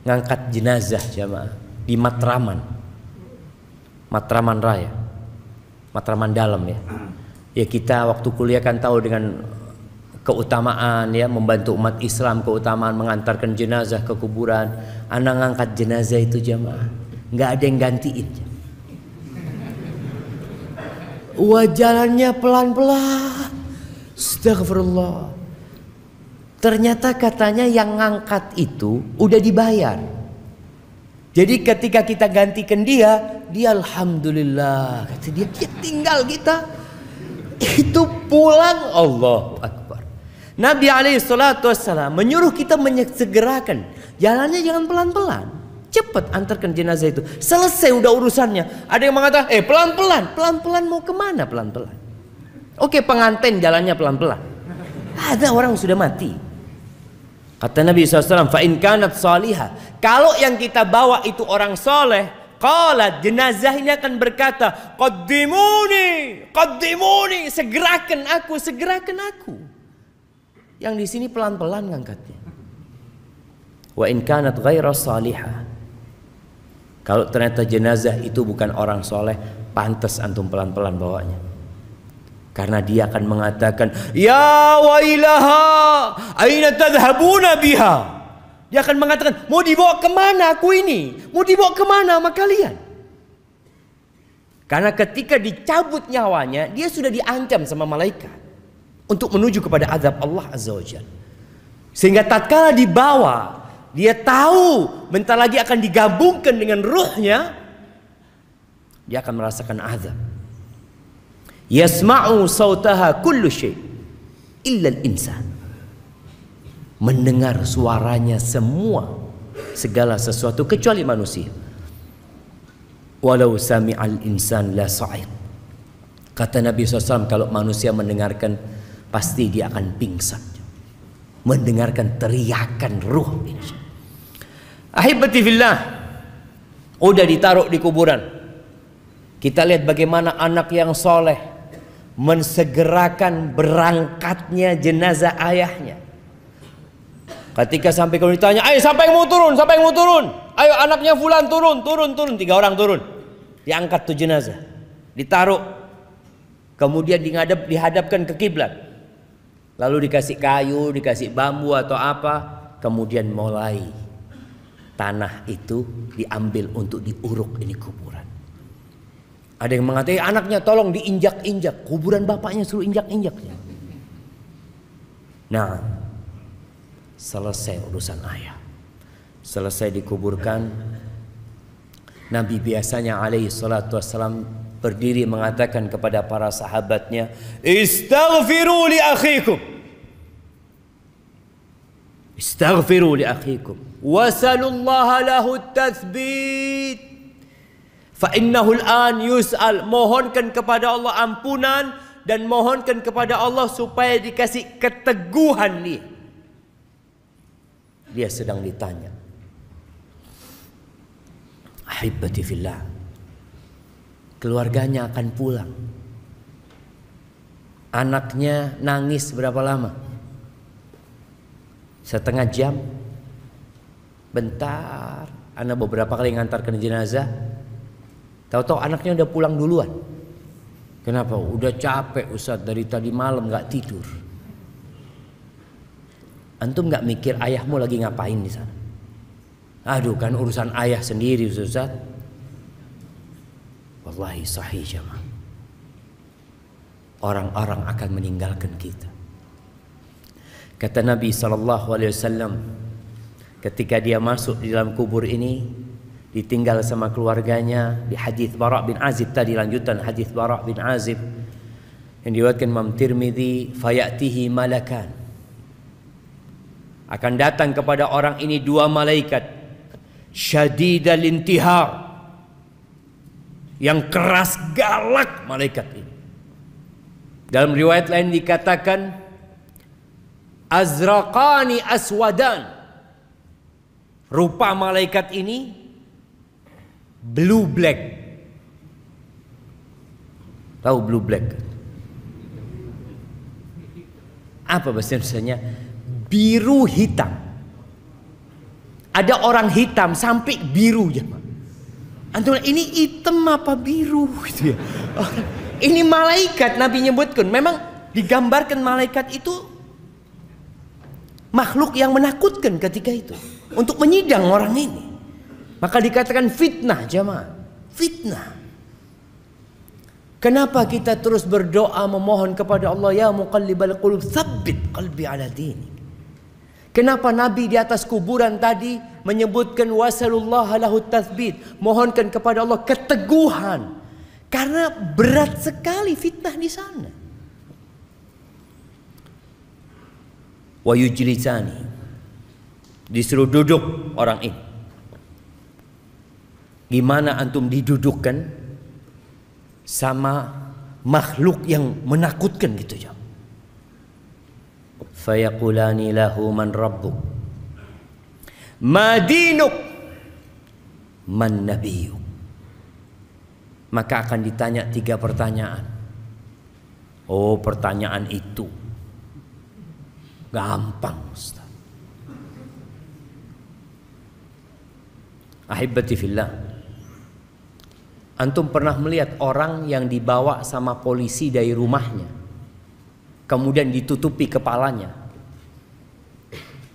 ngangkat jenazah jamaah di Matraman. Matraman Raya. Matraman dalam ya. Ya kita waktu kuliah kan tahu dengan keutamaan ya membantu umat Islam keutamaan mengantarkan jenazah ke kuburan. Anak ngangkat jenazah itu jamaah. Nggak ada yang gantiin. Jamaah Wah jalannya pelan-pelan. Astagfirullah. Ternyata katanya yang ngangkat itu udah dibayar. Jadi ketika kita gantikan dia, dia alhamdulillah kata dia, dia tinggal kita. Itu pulang Allah Akbar. Nabi alaihi salatu menyuruh kita menyegerakan. Jalannya jangan pelan-pelan. Cepat antarkan jenazah itu. Selesai udah urusannya. Ada yang mengatakan, eh pelan-pelan. Pelan-pelan mau kemana pelan-pelan? Oke pengantin jalannya pelan-pelan. Ada orang sudah mati. Kata Nabi SAW, fa'in kanat saliha. Kalau yang kita bawa itu orang soleh, Qala jenazah ini akan berkata, kodimuni kodimuni segerakan aku, segerakan aku. Yang di sini pelan-pelan ngangkatnya. Wa in kanat ghaira salihah. Kalau ternyata jenazah itu bukan orang soleh, pantas antum pelan-pelan bawanya. Karena dia akan mengatakan, Ya wailaha, aina tadhabuna biha. Dia akan mengatakan, mau dibawa kemana aku ini? Mau dibawa kemana sama kalian? Karena ketika dicabut nyawanya, dia sudah diancam sama malaikat. Untuk menuju kepada azab Allah Azza wa Jalla. Sehingga tatkala dibawa, dia tahu bentar lagi akan digabungkan dengan ruhnya. Dia akan merasakan azab. Yasma'u sautaha kullu syai' illa insan Mendengar suaranya semua segala sesuatu kecuali manusia. Walau sami'al insan la sa'id. Kata Nabi SAW kalau manusia mendengarkan pasti dia akan pingsan mendengarkan teriakan ruh ahibati fillah udah ditaruh di kuburan kita lihat bagaimana anak yang soleh mensegerakan berangkatnya jenazah ayahnya ketika sampai kalau ditanya ayo sampai yang mau turun sampai yang mau turun ayo anaknya fulan turun turun turun tiga orang turun diangkat tuh jenazah ditaruh kemudian dihadapkan ke kiblat lalu dikasih kayu, dikasih bambu atau apa, kemudian mulai tanah itu diambil untuk diuruk ini kuburan. Ada yang mengatakan eh, anaknya tolong diinjak-injak, kuburan bapaknya suruh injak injaknya Nah, selesai urusan ayah. Selesai dikuburkan Nabi biasanya alaihi salatu wassalam berdiri mengatakan kepada para sahabatnya, "Istaghfiru li akhikum." Istaghfiru li akhikum. Wasalullaha lahu tathbit. Fa innahu al-an yus'al. Mohonkan kepada Allah ampunan dan mohonkan kepada Allah supaya dikasih keteguhan dia. Dia sedang ditanya. Ahibati fillah keluarganya akan pulang. Anaknya nangis berapa lama? Setengah jam. Bentar, anak beberapa kali ngantarkan jenazah. Tahu-tahu anaknya udah pulang duluan. Kenapa? Udah capek ustadz dari tadi malam nggak tidur. Antum nggak mikir ayahmu lagi ngapain di sana? Aduh kan urusan ayah sendiri ustadz. Wallahi sahih jamaah. Orang-orang akan meninggalkan kita. Kata Nabi sallallahu alaihi wasallam ketika dia masuk di dalam kubur ini ditinggal sama keluarganya di hadis Bara bin Azib tadi lanjutan hadis Bara bin Azib yang diwakilkan Imam Tirmidzi fayatihi malakan akan datang kepada orang ini dua malaikat syadidal intihar yang keras galak malaikat ini. Dalam riwayat lain dikatakan azraqani aswadan. Rupa malaikat ini blue black. Tahu blue black? Apa bahasa Indonesia? Biru hitam. Ada orang hitam sampai biru ya Antum ini hitam apa biru gitu ya. Oh, ini malaikat Nabi nyebutkan. Memang digambarkan malaikat itu makhluk yang menakutkan ketika itu untuk menyidang orang ini. Maka dikatakan fitnah jemaah. Fitnah. Kenapa kita terus berdoa memohon kepada Allah ya muqallibal qulub tsabbit qalbi ala dini. Kenapa Nabi di atas kuburan tadi menyebutkan wasallallahu lahu tathbit, mohonkan kepada Allah keteguhan. Karena berat sekali fitnah di sana. Wa yujlisani. Disuruh duduk orang ini. Gimana antum didudukkan sama makhluk yang menakutkan gitu ya fayaqulani lahu man rabbuk madinuk man nabiyuk maka akan ditanya tiga pertanyaan oh pertanyaan itu gampang Ustaz ahibbati fillah antum pernah melihat orang yang dibawa sama polisi dari rumahnya kemudian ditutupi kepalanya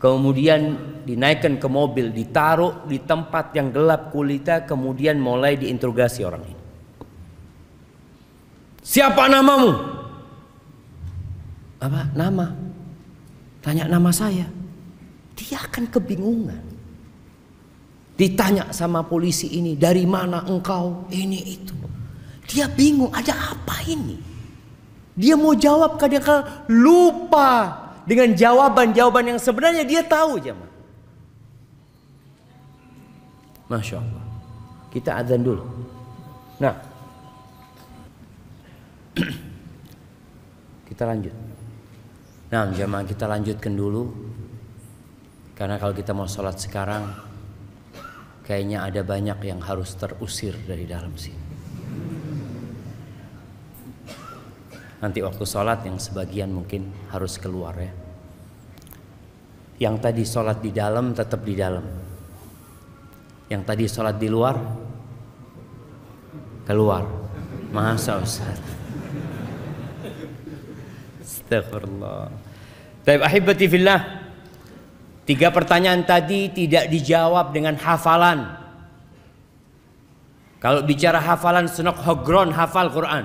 kemudian dinaikkan ke mobil, ditaruh di tempat yang gelap kulitnya. kemudian mulai diinterogasi orang ini. Siapa namamu? Apa? Nama. Tanya nama saya. Dia akan kebingungan. Ditanya sama polisi ini, dari mana engkau? Ini itu. Dia bingung, ada apa ini? Dia mau jawab kadang-kadang lupa dengan jawaban-jawaban yang sebenarnya dia tahu jemaah. Masya Allah. Kita azan dulu. Nah. <clears throat> kita lanjut. Nah jemaah kita lanjutkan dulu. Karena kalau kita mau sholat sekarang. Kayaknya ada banyak yang harus terusir dari dalam sini. nanti waktu sholat yang sebagian mungkin harus keluar ya yang tadi sholat di dalam tetap di dalam yang tadi sholat di luar keluar masa Ustaz Astagfirullah Taib ahibati fillah Tiga pertanyaan tadi tidak dijawab dengan hafalan Kalau bicara hafalan senok hogron hafal Quran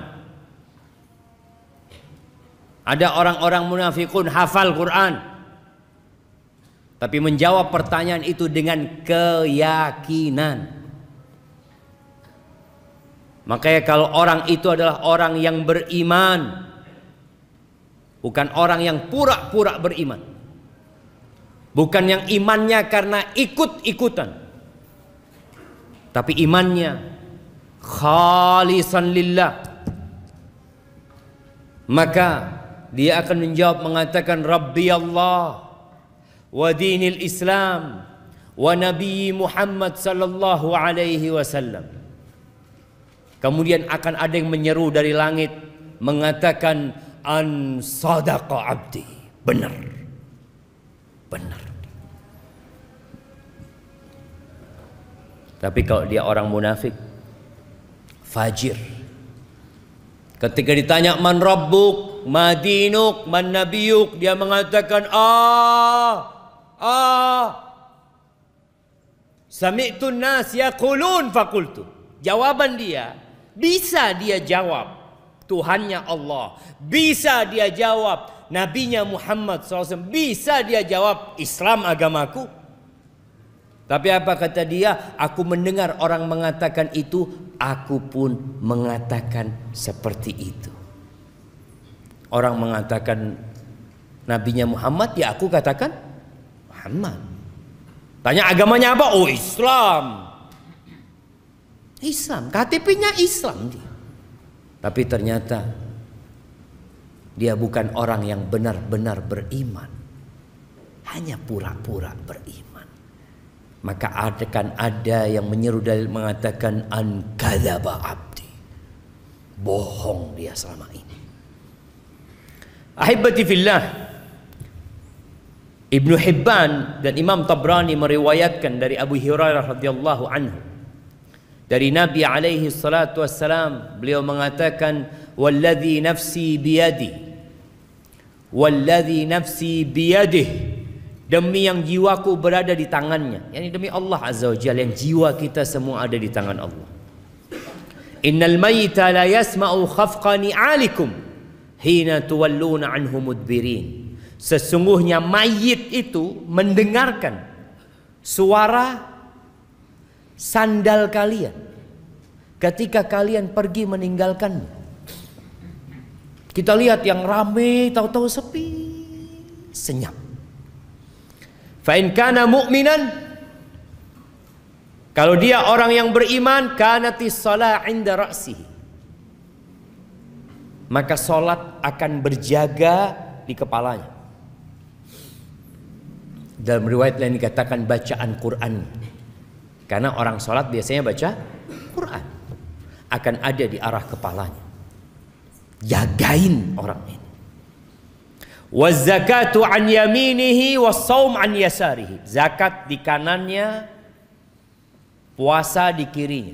ada orang-orang munafikun hafal Quran. Tapi menjawab pertanyaan itu dengan keyakinan. Makanya kalau orang itu adalah orang yang beriman. Bukan orang yang pura-pura beriman. Bukan yang imannya karena ikut-ikutan. Tapi imannya khalisan lillah. Maka dia akan menjawab mengatakan Rabbi Allah wa dinil Islam wa Nabi Muhammad sallallahu alaihi wasallam. Kemudian akan ada yang menyeru dari langit mengatakan an sadaqa abdi. Benar. Benar. Tapi kalau dia orang munafik, fajir, Ketika ditanya man rabbuk, madinuk, man nabiyuk, dia mengatakan ah ah Sami'tu nas yaqulun fakultu. Jawaban dia bisa dia jawab Tuhannya Allah, bisa dia jawab nabinya Muhammad SAW, bisa dia jawab Islam agamaku, tapi apa kata dia? Aku mendengar orang mengatakan itu, aku pun mengatakan seperti itu. Orang mengatakan nabinya Muhammad, ya aku katakan Muhammad. Tanya agamanya apa? Oh Islam. Islam, KTP-nya Islam dia. Tapi ternyata dia bukan orang yang benar-benar beriman. Hanya pura-pura beriman maka akan ada yang menyeru dalil mengatakan An ankadzaba abdi bohong dia selama ini ahibati fillah Ibnu Hibban dan Imam Tabrani meriwayatkan dari Abu Hurairah radhiyallahu anhu dari Nabi alaihi salatu wassalam beliau mengatakan walladzi nafsi biyadi walladzi nafsi biyadihi demi yang jiwaku berada di tangannya yakni demi Allah azza wa Jal yang jiwa kita semua ada di tangan Allah innal mayta la yasma'u khafqani alikum hina tuwalluna anhu mudbirin sesungguhnya mayit itu mendengarkan suara sandal kalian ketika kalian pergi meninggalkanmu kita lihat yang ramai tahu-tahu sepi senyap Fa'in kana mu'minan kalau dia orang yang beriman kanati salat inda ra'sihi maka salat akan berjaga di kepalanya. Dalam riwayat lain dikatakan bacaan Quran. Karena orang salat biasanya baca Quran akan ada di arah kepalanya. Jagain orang ini. Wazakatu an yaminihi wasaum an yasarihi. Zakat di kanannya, puasa di kirinya.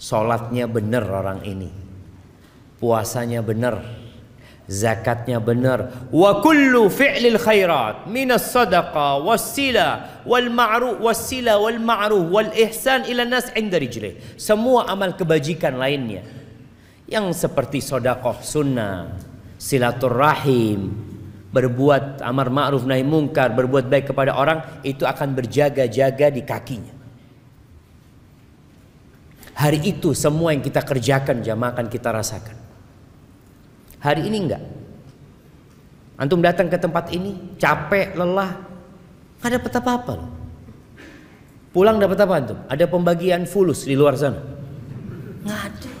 Solatnya benar orang ini. Puasanya benar. Zakatnya benar. Wa kullu fi'lil khairat min minas sadaqa sila wal ma'ruf sila wal ma'ruf wal ihsan ila nas inda rijlih. Semua amal kebajikan lainnya yang seperti sodakoh sunnah, silaturahim berbuat amar ma'ruf nahi mungkar, berbuat baik kepada orang itu akan berjaga-jaga di kakinya. Hari itu semua yang kita kerjakan jamaah akan kita rasakan. Hari ini enggak. Antum datang ke tempat ini capek, lelah, nggak dapat apa-apa Pulang dapat apa antum? Ada pembagian fulus di luar sana? Nggak ada.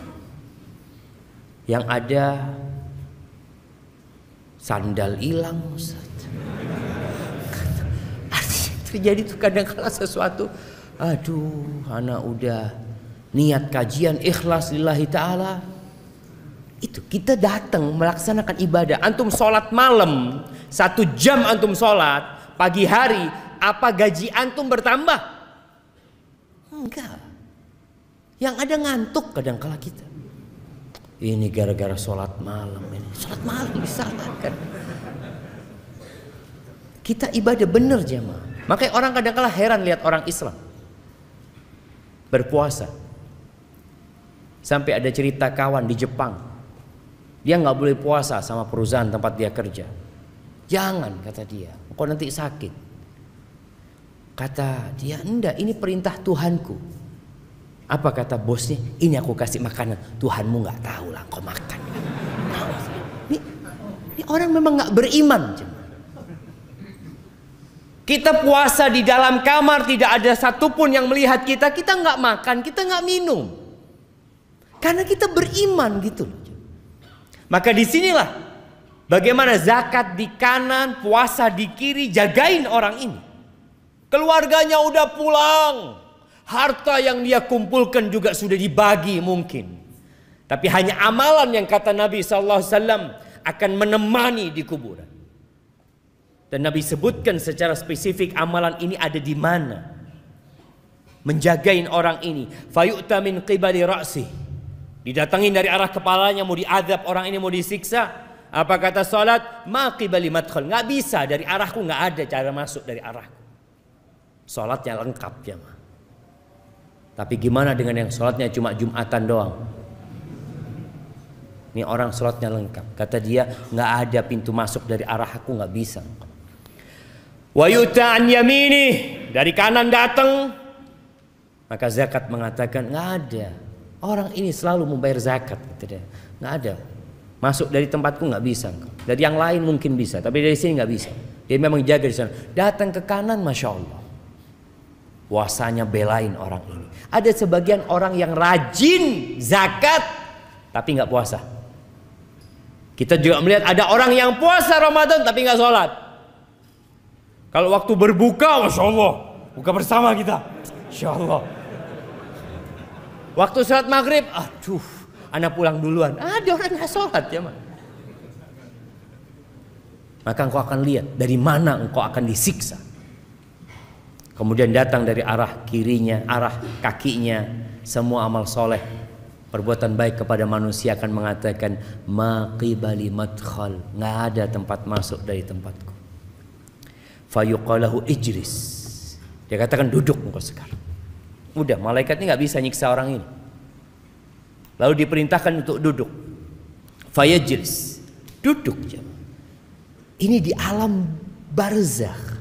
Yang ada sandal hilang terjadi tuh kadang kala sesuatu aduh anak udah niat kajian ikhlas lillahi ta'ala itu kita datang melaksanakan ibadah antum sholat malam satu jam antum sholat pagi hari apa gaji antum bertambah enggak yang ada ngantuk kadang kala kita ini gara-gara sholat malam ini sholat malam disalahkan kita ibadah bener jemaah makanya orang kadang kala heran lihat orang Islam berpuasa sampai ada cerita kawan di Jepang dia nggak boleh puasa sama perusahaan tempat dia kerja jangan kata dia kok nanti sakit kata dia enggak ini perintah Tuhanku apa kata bosnya? Ini aku kasih makanan. Tuhanmu nggak tahu lah kau makan. Ini, ini orang memang nggak beriman. Kita puasa di dalam kamar tidak ada satupun yang melihat kita. Kita nggak makan, kita nggak minum. Karena kita beriman gitu Maka disinilah bagaimana zakat di kanan, puasa di kiri, jagain orang ini. Keluarganya udah pulang, Harta yang dia kumpulkan juga sudah dibagi mungkin. Tapi hanya amalan yang kata Nabi SAW akan menemani di kuburan. Dan Nabi sebutkan secara spesifik amalan ini ada di mana. Menjagain orang ini. Fayu'ta min qibali ra'sih. Didatangin dari arah kepalanya, mau diadab orang ini, mau disiksa. Apa kata salat? Ma qibali madkhal. Nggak bisa, dari arahku nggak ada cara masuk dari arahku. Salatnya lengkap ya. Ma. Tapi gimana dengan yang sholatnya cuma Jumatan doang? Ini orang sholatnya lengkap. Kata dia nggak ada pintu masuk dari arah aku nggak bisa. Wayuta an yamini dari kanan datang. Maka zakat mengatakan nggak ada. Orang ini selalu membayar zakat gitu Nggak ada. Masuk dari tempatku nggak bisa. Dari yang lain mungkin bisa, tapi dari sini nggak bisa. Dia memang jaga di sana. Datang ke kanan, masya Allah puasanya belain orang ini. Ada sebagian orang yang rajin zakat tapi nggak puasa. Kita juga melihat ada orang yang puasa Ramadan tapi nggak sholat. Kalau waktu berbuka, masya Allah, buka bersama kita, Sholoh. Allah. Waktu sholat maghrib, aduh, anak pulang duluan. Ada orang nggak sholat ya man. Maka engkau akan lihat dari mana engkau akan disiksa kemudian datang dari arah kirinya, arah kakinya, semua amal soleh, perbuatan baik kepada manusia akan mengatakan maqibali madkhal, nggak ada tempat masuk dari tempatku. Fayuqalahu ijlis. Dia katakan duduk engkau sekarang. Udah, malaikat ini nggak bisa nyiksa orang ini. Lalu diperintahkan untuk duduk. Fayajlis. Duduk. Ini di alam barzakh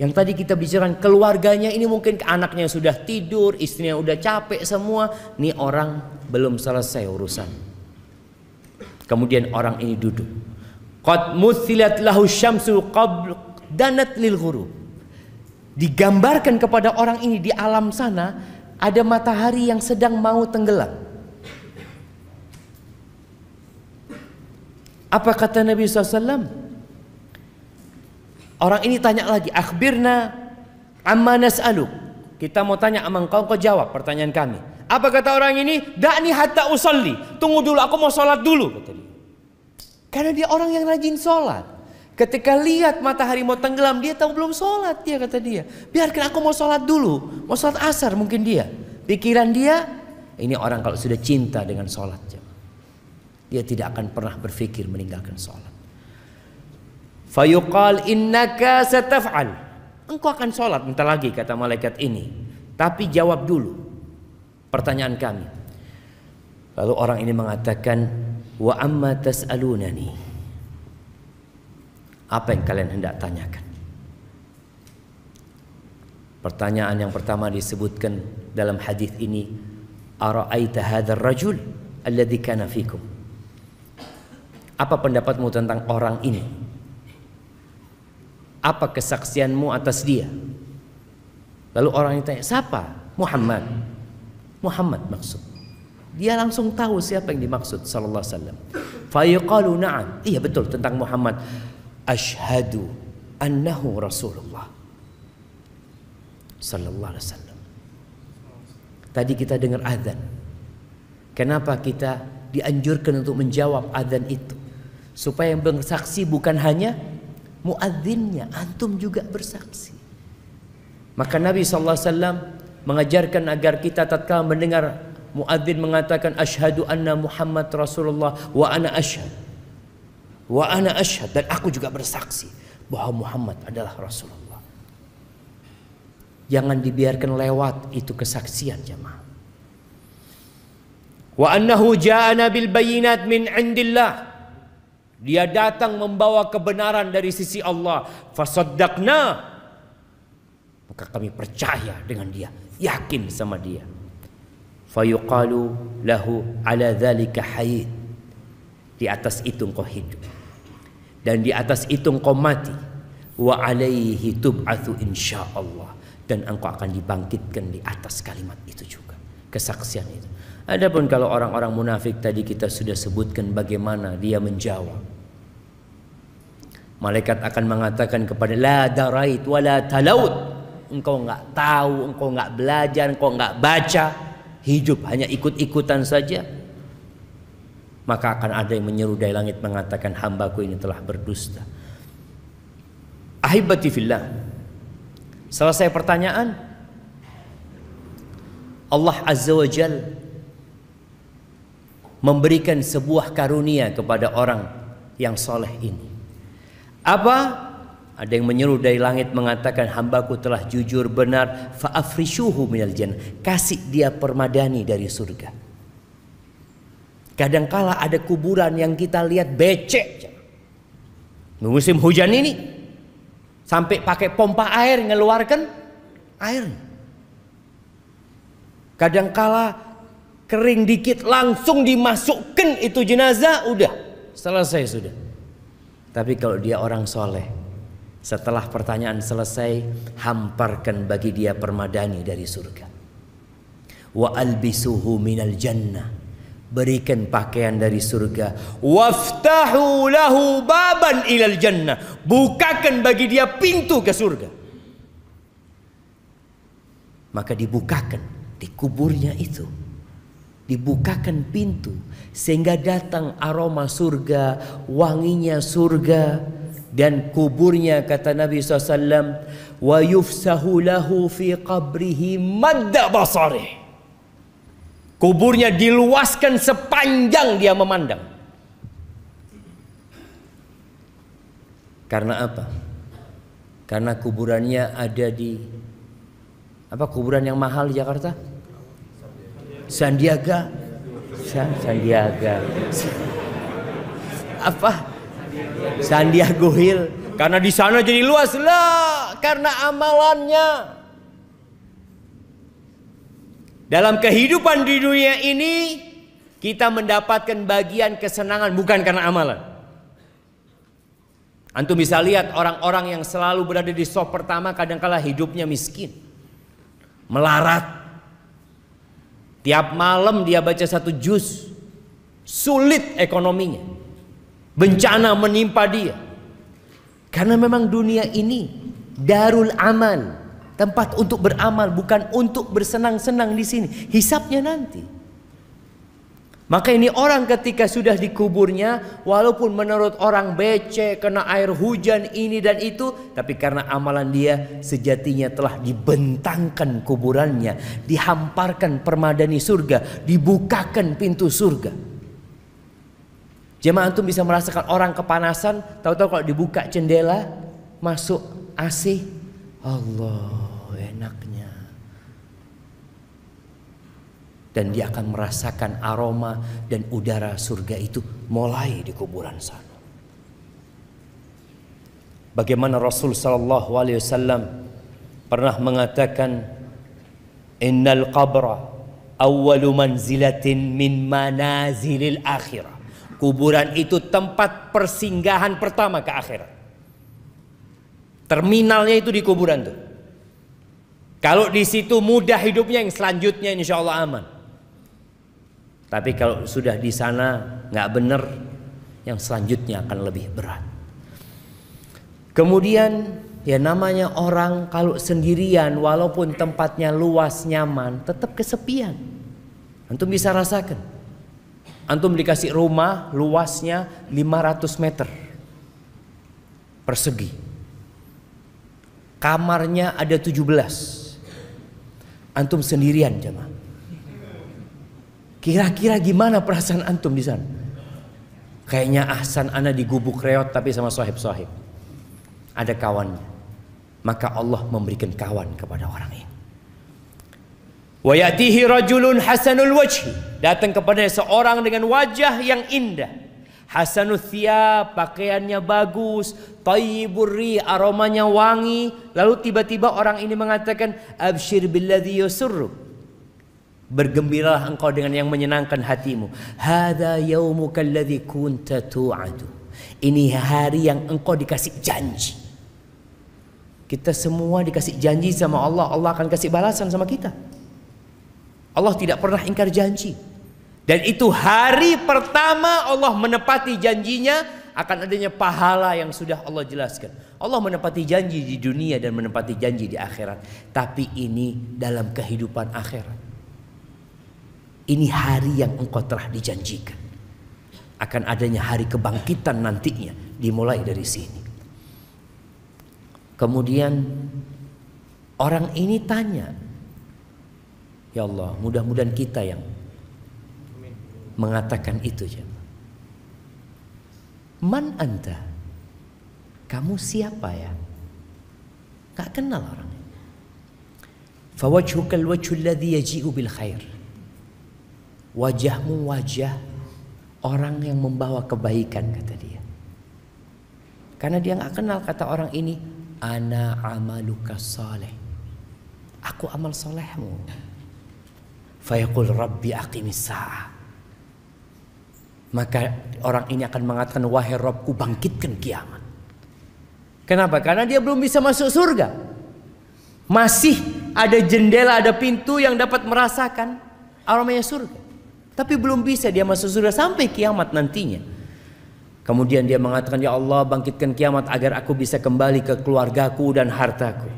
yang tadi kita bicarakan keluarganya ini mungkin anaknya sudah tidur, istrinya sudah capek semua, ini orang belum selesai urusan. Kemudian orang ini duduk. Qad musilat lahu syamsu qabl danat lil ghurub. Digambarkan kepada orang ini di alam sana ada matahari yang sedang mau tenggelam. Apa kata Nabi SAW? Orang ini tanya lagi, akhbirna amma nas'aluk. Kita mau tanya sama kau? Kau jawab pertanyaan kami. Apa kata orang ini? Dakni hatta usalli. Tunggu dulu, aku mau sholat dulu. Kata dia. Karena dia orang yang rajin sholat. Ketika lihat matahari mau tenggelam, dia tahu belum sholat dia kata dia. Biarkan aku mau sholat dulu. Mau sholat asar mungkin dia. Pikiran dia, ini orang kalau sudah cinta dengan sholat. Dia tidak akan pernah berpikir meninggalkan sholat. Fayuqal innaka sataf'al. Engkau akan sholat bentar lagi kata malaikat ini. Tapi jawab dulu pertanyaan kami. Lalu orang ini mengatakan wa amma tas'alunani. Apa yang kalian hendak tanyakan? Pertanyaan yang pertama disebutkan dalam hadis ini, "Ara'aita hadzal rajul alladzi kana fikum?" Apa pendapatmu tentang orang ini apa kesaksianmu atas dia? Lalu orang yang tanya, siapa? Muhammad. Muhammad maksud. Dia langsung tahu siapa yang dimaksud sallallahu alaihi wasallam. Fayaqalu na'am. Iya betul tentang Muhammad. Ashhadu annahu Rasulullah sallallahu alaihi wasallam. Tadi kita dengar azan. Kenapa kita dianjurkan untuk menjawab azan itu? Supaya yang bersaksi bukan hanya muadzinnya antum juga bersaksi maka Nabi SAW mengajarkan agar kita tatkala mendengar muadzin mengatakan asyhadu anna Muhammad Rasulullah wa ana asyhad wa ana asyhad dan aku juga bersaksi bahwa Muhammad adalah Rasulullah jangan dibiarkan lewat itu kesaksian jemaah wa annahu ja'ana bil bayinat min indillah dia datang membawa kebenaran dari sisi Allah. Fasaddaqna. Maka kami percaya dengan dia, yakin sama dia. Fayuqalu lahu ala dzalika hayy. Di atas itu engkau hidup dan di atas itu engkau mati. Wa alaihi tub'atsu insyaallah dan engkau akan dibangkitkan di atas kalimat itu juga. Kesaksian itu. Adapun kalau orang-orang munafik tadi kita sudah sebutkan bagaimana dia menjawab. Malaikat akan mengatakan kepada la darait wa la talaut. Engkau enggak tahu, engkau enggak belajar, engkau enggak baca. Hidup hanya ikut-ikutan saja. Maka akan ada yang menyeru dari langit mengatakan hambaku ini telah berdusta. Ahibati fillah. Selesai pertanyaan. Allah Azza wa Jal memberikan sebuah karunia kepada orang yang soleh ini apa? Ada yang menyuruh dari langit mengatakan hambaku telah jujur benar fa'afrishuhu minal jannah. Kasih dia permadani dari surga. Kadangkala ada kuburan yang kita lihat becek. Musim hujan ini sampai pakai pompa air ngeluarkan air. Kadangkala kering dikit langsung dimasukkan itu jenazah udah selesai sudah. Tapi kalau dia orang soleh, setelah pertanyaan selesai, hamparkan bagi dia permadani dari surga. Wa albisuhu minal jannah. Berikan pakaian dari surga. Waftahu lahu baban ilal jannah. Bukakan bagi dia pintu ke surga. Maka dibukakan di kuburnya itu dibukakan pintu sehingga datang aroma surga, wanginya surga dan kuburnya kata Nabi SAW wa yufsahu lahu fi qabrihi madda basari kuburnya diluaskan sepanjang dia memandang karena apa karena kuburannya ada di apa kuburan yang mahal di Jakarta Sandiaga San Sandiaga apa Sandiago Hill karena di sana jadi luas lah karena amalannya dalam kehidupan di dunia ini kita mendapatkan bagian kesenangan bukan karena amalan antum bisa lihat orang-orang yang selalu berada di sop pertama kadang-kala hidupnya miskin melarat Tiap malam dia baca satu jus, Sulit ekonominya. Bencana menimpa dia. Karena memang dunia ini darul aman, tempat untuk beramal bukan untuk bersenang-senang di sini. Hisapnya nanti. Maka ini orang ketika sudah dikuburnya walaupun menurut orang becek kena air hujan ini dan itu tapi karena amalan dia sejatinya telah dibentangkan kuburannya, dihamparkan permadani surga, dibukakan pintu surga. Jemaah antum bisa merasakan orang kepanasan, tahu-tahu kalau dibuka jendela masuk AC. Allah. dan dia akan merasakan aroma dan udara surga itu mulai di kuburan sana. Bagaimana Rasul sallallahu alaihi wasallam pernah mengatakan innal qabra awwalu manzilatin min manazilil akhirah. Kuburan itu tempat persinggahan pertama ke akhirat. Terminalnya itu di kuburan tuh. Kalau di situ mudah hidupnya yang selanjutnya insya Allah aman. Tapi kalau sudah di sana nggak benar, yang selanjutnya akan lebih berat. Kemudian ya namanya orang kalau sendirian walaupun tempatnya luas nyaman tetap kesepian. Antum bisa rasakan. Antum dikasih rumah luasnya 500 meter persegi. Kamarnya ada 17. Antum sendirian jemaah Kira-kira gimana perasaan antum di sana? Kayaknya Ahsan ana digubuk reot tapi sama sohib-sohib. Ada kawannya. Maka Allah memberikan kawan kepada orang ini. Wayatihi rajulun hasanul wajhi. Datang kepada seorang dengan wajah yang indah. Hasanul thiyab, pakaiannya bagus, tayyibur aromanya wangi. Lalu tiba-tiba orang ini mengatakan, Abshir billadhi yusurruh. Bergembiralah engkau dengan yang menyenangkan hatimu. Hada yaumuka alladhi kunta tu'adu. Ini hari yang engkau dikasih janji. Kita semua dikasih janji sama Allah, Allah akan kasih balasan sama kita. Allah tidak pernah ingkar janji. Dan itu hari pertama Allah menepati janjinya akan adanya pahala yang sudah Allah jelaskan. Allah menepati janji di dunia dan menepati janji di akhirat. Tapi ini dalam kehidupan akhirat. Ini hari yang engkau telah dijanjikan. Akan adanya hari kebangkitan nantinya dimulai dari sini. Kemudian orang ini tanya, "Ya Allah, mudah-mudahan kita yang mengatakan itu, jemaah. Ya Man anta? Kamu siapa ya? Gak kenal orangnya. Fawajhukal wajhul ladzi yaji'u bil khair." wajahmu wajah orang yang membawa kebaikan kata dia karena dia nggak kenal kata orang ini ana amaluka saleh aku amal solehmu fayaqul rabbi aqimis saa maka orang ini akan mengatakan wahai Robku bangkitkan kiamat kenapa karena dia belum bisa masuk surga masih ada jendela ada pintu yang dapat merasakan aromanya surga tapi belum bisa dia masuk surga sampai kiamat nantinya. Kemudian dia mengatakan, "Ya Allah, bangkitkan kiamat agar aku bisa kembali ke keluargaku dan hartaku."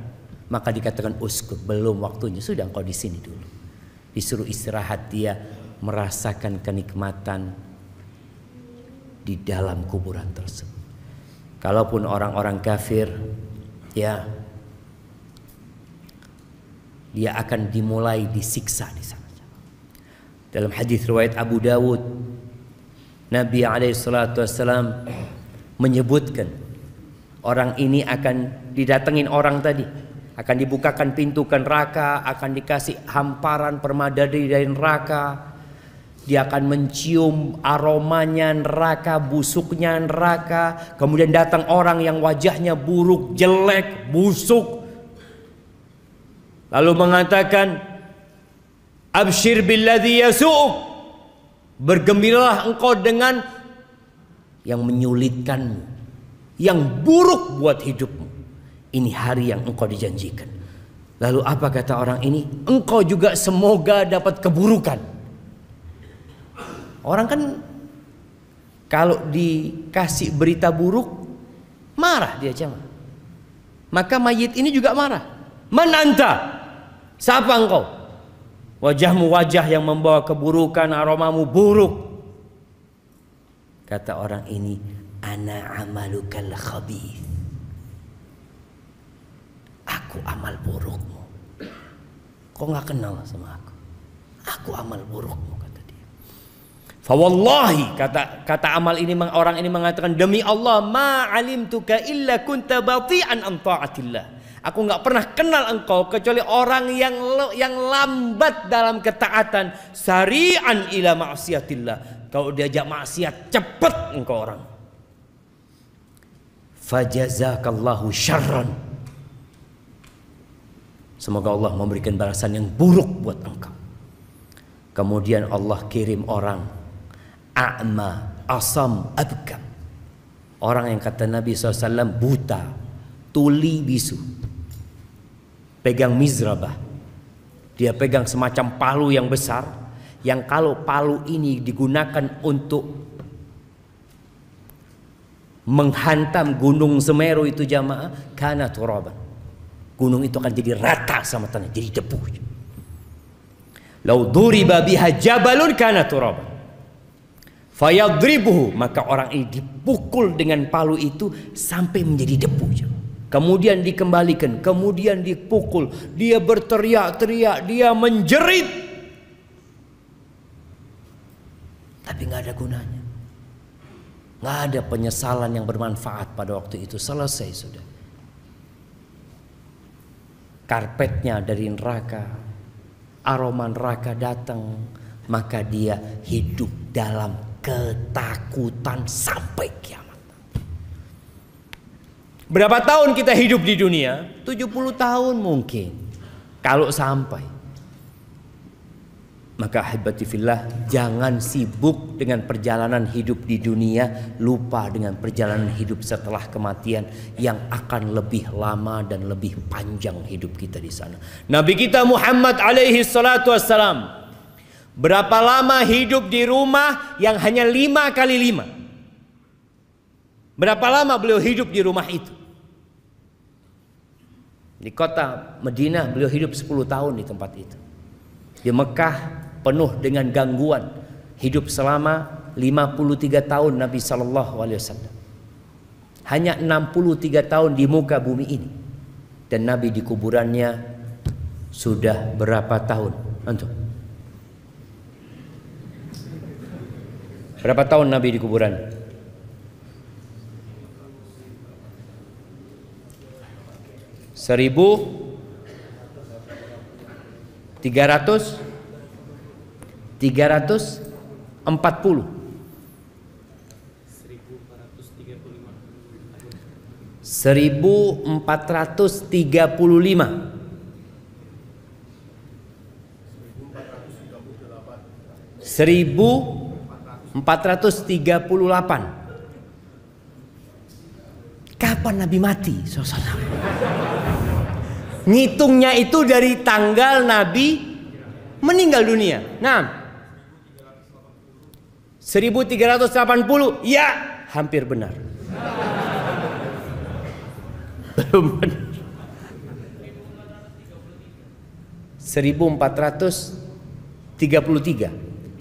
Maka dikatakan uskup, belum waktunya, sudah engkau di sini dulu. Disuruh istirahat dia merasakan kenikmatan di dalam kuburan tersebut. Kalaupun orang-orang kafir ya dia akan dimulai disiksa di sana dalam hadis riwayat Abu Dawud Nabi alaihi salatu wasallam menyebutkan orang ini akan didatengin orang tadi akan dibukakan pintu ke neraka akan dikasih hamparan permadani dari neraka dia akan mencium aromanya neraka, busuknya neraka. Kemudian datang orang yang wajahnya buruk, jelek, busuk. Lalu mengatakan, Abshir billadhi yasu'uk. Bergembiralah engkau dengan yang menyulitkanmu, yang buruk buat hidupmu. Ini hari yang engkau dijanjikan. Lalu apa kata orang ini? Engkau juga semoga dapat keburukan. Orang kan kalau dikasih berita buruk marah dia cama. Maka mayit ini juga marah. Menanta. Siapa engkau? Wajahmu wajah yang membawa keburukan, aromamu buruk. Kata orang ini, ana amalukal khabith. Aku amal burukmu. Kau nggak kenal sama aku? Aku amal burukmu kata dia. Fawallahi kata kata amal ini orang ini mengatakan demi Allah ma alimtuka illa kunta bati'an an ta'atillah. Aku nggak pernah kenal engkau kecuali orang yang yang lambat dalam ketaatan. Sari'an ila maksiatillah. Kau diajak maksiat cepat engkau orang. Fajazakallahu syarran. Semoga Allah memberikan balasan yang buruk buat engkau. Kemudian Allah kirim orang a'ma asam abka. Orang yang kata Nabi SAW buta, tuli bisu pegang mizrabah. Dia pegang semacam palu yang besar yang kalau palu ini digunakan untuk menghantam gunung Semeru itu jamaah karena turaban. Gunung itu akan jadi rata sama tanah, jadi debu. Lau duriba biha jabalun kana turaban. Fayadribuhu maka orang ini dipukul dengan palu itu sampai menjadi debu kemudian dikembalikan, kemudian dipukul, dia berteriak-teriak, dia menjerit. Tapi nggak ada gunanya. Nggak ada penyesalan yang bermanfaat pada waktu itu. Selesai sudah. Karpetnya dari neraka, aroma neraka datang, maka dia hidup dalam ketakutan sampai kiamat. Berapa tahun kita hidup di dunia? 70 tahun mungkin. Kalau sampai. Maka ahibati jangan sibuk dengan perjalanan hidup di dunia, lupa dengan perjalanan hidup setelah kematian yang akan lebih lama dan lebih panjang hidup kita di sana. Nabi kita Muhammad alaihi salatu wassalam, berapa lama hidup di rumah yang hanya lima kali lima? Berapa lama beliau hidup di rumah itu? Di kota Medina beliau hidup 10 tahun di tempat itu. Di Mekah penuh dengan gangguan. Hidup selama 53 tahun Nabi Shallallahu Alaihi Wasallam. Hanya 63 tahun di muka bumi ini. Dan Nabi di kuburannya sudah berapa tahun? Antum. Berapa tahun Nabi di kuburan? seribu tiga ratus tiga ratus empat puluh seribu empat ratus tiga puluh lima seribu empat ratus tiga puluh delapan kapan Nabi mati? Sosok Ngitungnya itu dari tanggal Nabi meninggal dunia. Nah, 1380 ya hampir benar. <laughs> Belum benar. 1433.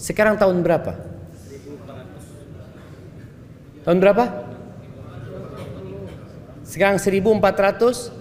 Sekarang tahun berapa? Tahun berapa? Sekarang 1400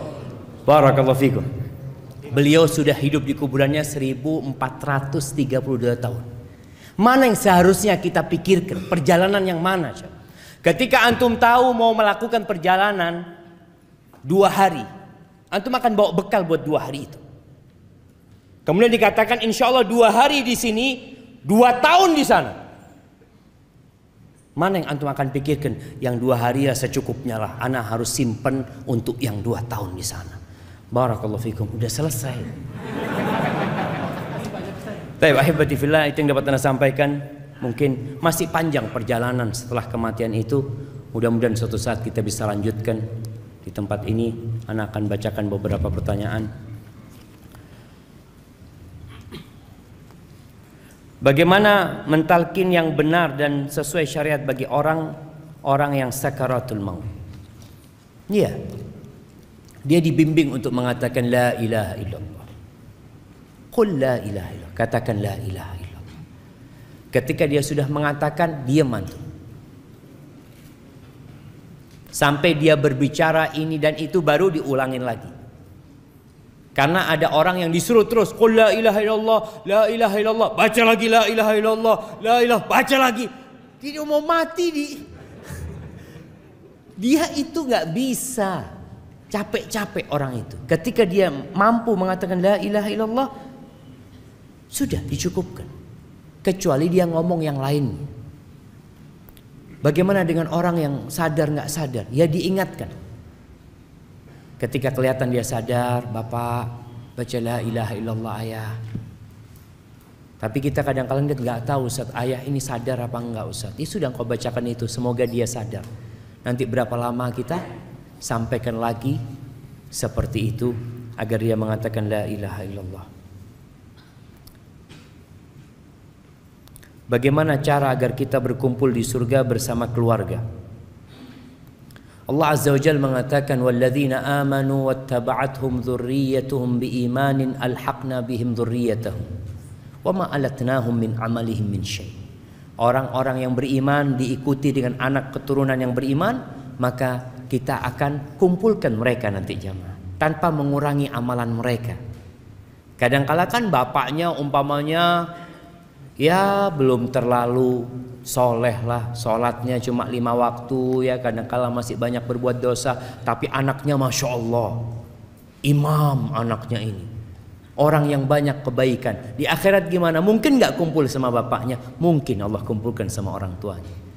Barakallahu fikum. Beliau sudah hidup di kuburannya 1432 tahun. Mana yang seharusnya kita pikirkan? Perjalanan yang mana? Ketika antum tahu mau melakukan perjalanan dua hari, antum akan bawa bekal buat dua hari itu. Kemudian dikatakan insya Allah dua hari di sini, dua tahun di sana. Mana yang antum akan pikirkan? Yang dua hari ya secukupnya lah. Anak harus simpen untuk yang dua tahun di sana. Barakallahu fikum. Udah selesai. Tapi ahibati fillah itu yang dapat anda sampaikan. Mungkin masih panjang perjalanan setelah kematian itu. Mudah-mudahan suatu saat kita bisa lanjutkan di tempat ini. Anak akan bacakan beberapa pertanyaan. Bagaimana mentalkin yang benar dan sesuai syariat bagi orang orang yang sakaratul maut? Iya, dia dibimbing untuk mengatakan la ilaha illallah. Qul la ilaha illallah. Katakan la ilaha illallah. Ketika dia sudah mengatakan, dia mantu. Sampai dia berbicara ini dan itu baru diulangin lagi. Karena ada orang yang disuruh terus Qul la ilaha illallah, la ilaha illallah Baca lagi la ilaha illallah, la ilaha Baca lagi Dia mau mati di <laughs> Dia itu nggak bisa capek-capek orang itu. Ketika dia mampu mengatakan la ilaha illallah sudah dicukupkan. Kecuali dia ngomong yang lain. Bagaimana dengan orang yang sadar nggak sadar? Ya diingatkan. Ketika kelihatan dia sadar, Bapak baca la ilaha illallah ayah. Tapi kita kadang-kadang nggak tahu saat ayah ini sadar apa enggak usah. Ya sudah kau bacakan itu semoga dia sadar. Nanti berapa lama kita sampaikan lagi seperti itu agar dia mengatakan la ilaha illallah. Bagaimana cara agar kita berkumpul di surga bersama keluarga? Allah Azza wa Jalla mengatakan walladzina amanu wattaba'athum dzurriyyatuhum biimanin alhaqna bihim dzurriyyatahum wama alatnahum min amalihim min syai. Orang-orang yang beriman diikuti dengan anak keturunan yang beriman, maka kita akan kumpulkan mereka nanti jamaah tanpa mengurangi amalan mereka. Kadangkala kan bapaknya umpamanya ya belum terlalu soleh lah sholatnya cuma lima waktu ya kadangkala masih banyak berbuat dosa tapi anaknya masya Allah imam anaknya ini orang yang banyak kebaikan di akhirat gimana mungkin nggak kumpul sama bapaknya mungkin Allah kumpulkan sama orang tuanya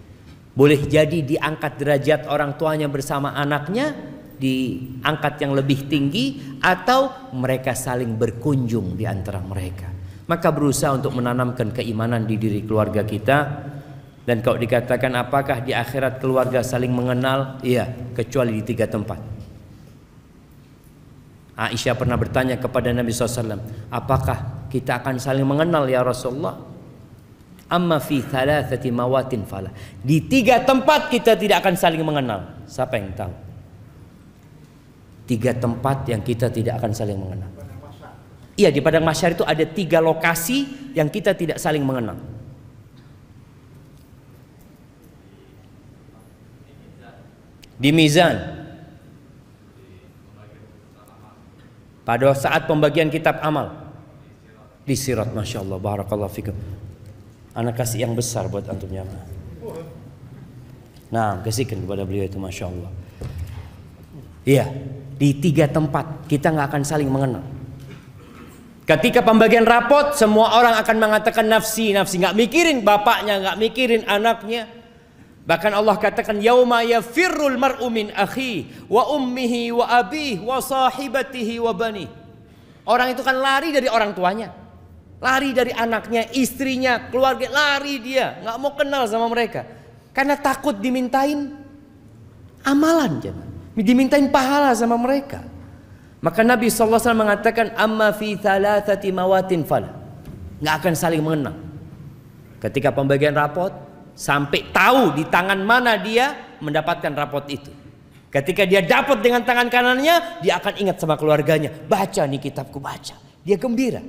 boleh jadi diangkat derajat orang tuanya bersama anaknya, diangkat yang lebih tinggi, atau mereka saling berkunjung di antara mereka. Maka berusaha untuk menanamkan keimanan di diri keluarga kita. Dan kalau dikatakan apakah di akhirat keluarga saling mengenal? Iya, kecuali di tiga tempat. Aisyah pernah bertanya kepada Nabi SAW, apakah kita akan saling mengenal ya Rasulullah? Amma fi thalathati mawatin fala. Di tiga tempat kita tidak akan saling mengenal. Siapa yang tahu? Tiga tempat yang kita tidak akan saling mengenal. Iya di Padang Masyar itu ada tiga lokasi yang kita tidak saling mengenal. Di Mizan. Pada saat pembagian kitab amal. Di Sirat Masya Allah Barakallahu Fikum anak kasih yang besar buat antum jamaah. Ya, nah, kasihkan kepada beliau itu masya Allah. Iya, di tiga tempat kita nggak akan saling mengenal. Ketika pembagian rapot, semua orang akan mengatakan nafsi, nafsi nggak mikirin bapaknya, nggak mikirin anaknya. Bahkan Allah katakan yauma yafirrul mar'u min akhi wa ummihi wa abihi wa sahibatihi wa bani. Orang itu kan lari dari orang tuanya. Lari dari anaknya, istrinya, keluarga, lari dia. Nggak mau kenal sama mereka. Karena takut dimintain amalan. Jangan. Dimintain pahala sama mereka. Maka Nabi SAW mengatakan, Amma fi thalathati mawatin fala. Nggak akan saling mengenal. Ketika pembagian rapot, sampai tahu di tangan mana dia mendapatkan rapot itu. Ketika dia dapat dengan tangan kanannya, dia akan ingat sama keluarganya. Baca nih kitabku, baca. Dia gembira.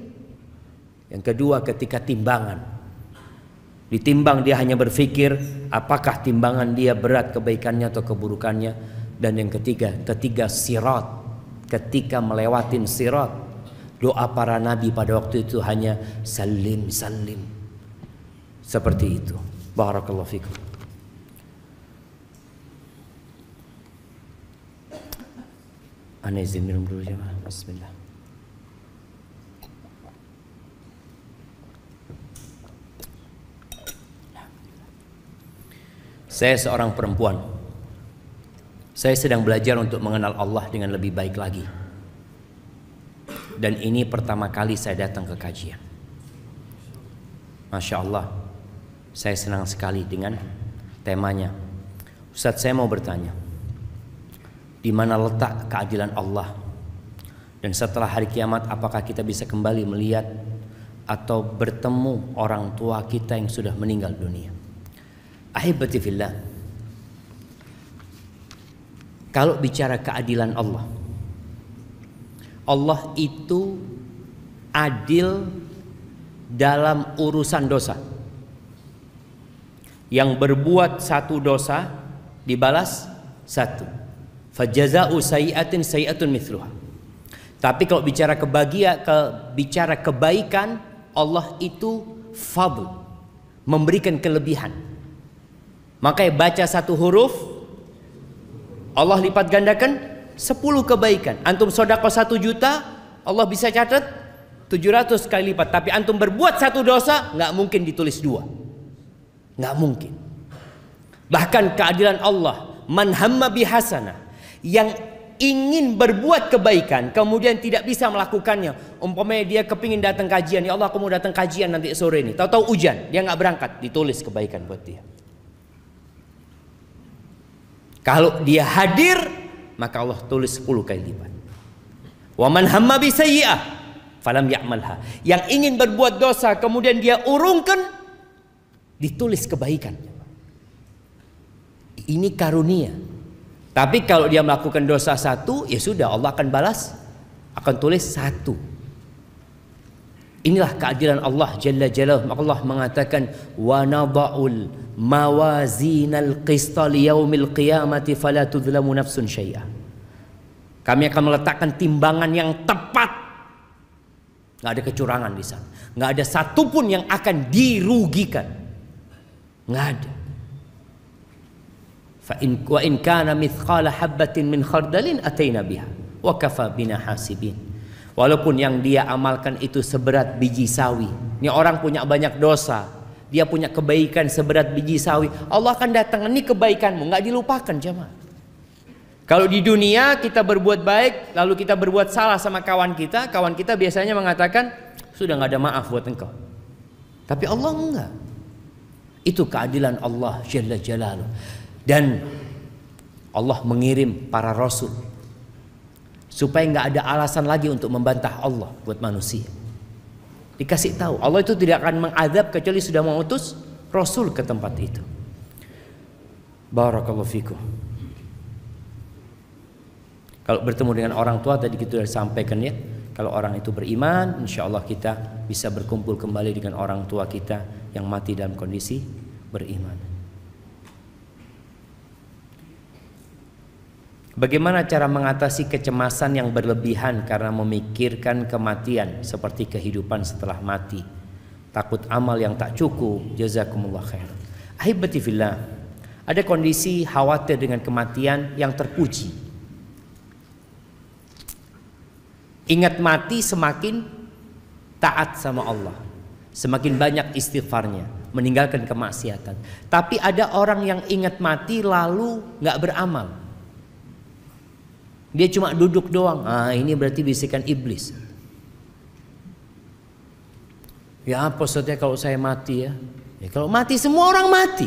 Yang kedua ketika timbangan. Ditimbang dia hanya berpikir apakah timbangan dia berat kebaikannya atau keburukannya. Dan yang ketiga, ketiga sirat. Ketika melewatin sirat. Doa para nabi pada waktu itu hanya salim salim. Seperti itu. Barakallahu fikum. Ana izin minum dulu jemaah. Bismillah. Saya seorang perempuan. Saya sedang belajar untuk mengenal Allah dengan lebih baik lagi. Dan ini pertama kali saya datang ke kajian. Masya Allah, saya senang sekali dengan temanya. Ustadz saya mau bertanya, di mana letak keadilan Allah dan setelah hari kiamat apakah kita bisa kembali melihat atau bertemu orang tua kita yang sudah meninggal dunia Ahibati fillah. Kalau bicara keadilan Allah. Allah itu adil dalam urusan dosa. Yang berbuat satu dosa dibalas satu. Fajaza'u sayi'atin sayi'atun mithluha. Tapi kalau bicara kebahagia, ke, bicara kebaikan, Allah itu fadl, memberikan kelebihan. Maka baca satu huruf Allah lipat gandakan 10 kebaikan. Antum sodako 1 juta, Allah bisa catat 700 kali lipat. Tapi antum berbuat satu dosa, nggak mungkin ditulis dua. Nggak mungkin. Bahkan keadilan Allah, man hamma yang ingin berbuat kebaikan kemudian tidak bisa melakukannya umpamanya dia kepingin datang kajian ya Allah aku mau datang kajian nanti sore ini tahu-tahu hujan dia nggak berangkat ditulis kebaikan buat dia kalau dia hadir, maka Allah tulis 10 kali lipat. Wa man hamma bi falam ya'malha. Yang ingin berbuat dosa kemudian dia urungkan ditulis kebaikan. Ini karunia. Tapi kalau dia melakukan dosa satu, ya sudah Allah akan balas akan tulis satu Inilah keadilan Allah Jalla Jalla. Allah mengatakan wa nada'ul mawazinal qista الْقِيَامَةِ qiyamati fala tudlamu nafsun syai'a. Kami akan meletakkan timbangan yang tepat. Nggak ada kecurangan di sana. Nggak ada satupun yang akan dirugikan. ada. Fa in wa in kana mithqala habatin min khardalin ataina biha wa Walaupun yang dia amalkan itu seberat biji sawi. Ini orang punya banyak dosa. Dia punya kebaikan seberat biji sawi. Allah akan datang. Ini kebaikanmu. nggak dilupakan jemaah. Kalau di dunia kita berbuat baik, lalu kita berbuat salah sama kawan kita, kawan kita biasanya mengatakan, sudah nggak ada maaf buat engkau. Tapi Allah enggak. Itu keadilan Allah Jalla Jalaluh. Dan Allah mengirim para rasul supaya nggak ada alasan lagi untuk membantah Allah buat manusia. Dikasih tahu, Allah itu tidak akan mengadab kecuali sudah mengutus Rasul ke tempat itu. Barakallahu fikum. Kalau bertemu dengan orang tua tadi kita sudah sampaikan ya. Kalau orang itu beriman, insya Allah kita bisa berkumpul kembali dengan orang tua kita yang mati dalam kondisi beriman. Bagaimana cara mengatasi kecemasan yang berlebihan karena memikirkan kematian seperti kehidupan setelah mati? Takut amal yang tak cukup. Jazakumullah khair. Ahibati fillah. Ada kondisi khawatir dengan kematian yang terpuji. Ingat mati semakin taat sama Allah. Semakin banyak istighfarnya, meninggalkan kemaksiatan. Tapi ada orang yang ingat mati lalu nggak beramal dia cuma duduk doang. Ah, ini berarti bisikan iblis. Ya apa maksudnya kalau saya mati ya? ya kalau mati semua orang mati.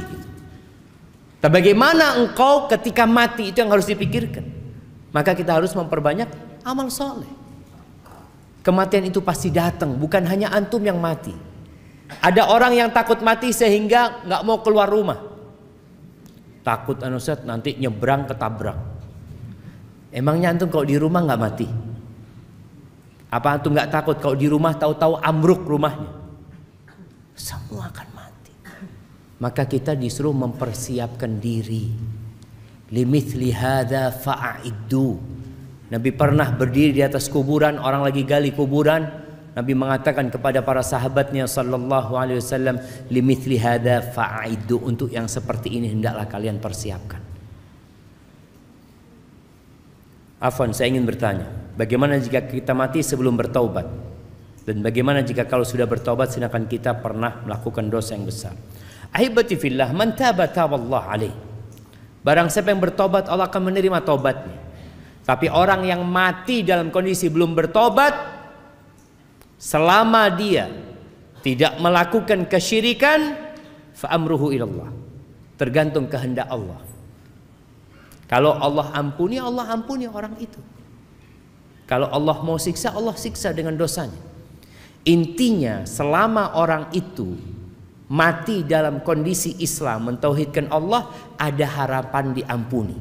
Tapi bagaimana engkau ketika mati itu yang harus dipikirkan. Maka kita harus memperbanyak amal soleh. Kematian itu pasti datang, bukan hanya antum yang mati. Ada orang yang takut mati sehingga nggak mau keluar rumah. Takut anu set nanti nyebrang ketabrak. Emangnya antum kalau di rumah nggak mati? Apa antum nggak takut kalau di rumah tahu-tahu ambruk rumahnya? Semua akan mati. Maka kita disuruh mempersiapkan diri. Limit lihada faa'idu. Nabi pernah berdiri di atas kuburan, orang lagi gali kuburan, Nabi mengatakan kepada para sahabatnya sallallahu alaihi wasallam, "Limithli hadza Untuk yang seperti ini hendaklah kalian persiapkan. Afwan, saya ingin bertanya, bagaimana jika kita mati sebelum bertaubat? Dan bagaimana jika kalau sudah bertaubat sedangkan kita pernah melakukan dosa yang besar? Ahibati fillah, man taba alaih. Barang siapa yang bertobat, Allah akan menerima tobatnya. Tapi orang yang mati dalam kondisi belum bertobat, selama dia tidak melakukan kesyirikan, fa'amruhu ilallah. Tergantung kehendak Allah. Kalau Allah ampuni, Allah ampuni orang itu. Kalau Allah mau siksa, Allah siksa dengan dosanya. Intinya selama orang itu mati dalam kondisi Islam mentauhidkan Allah ada harapan diampuni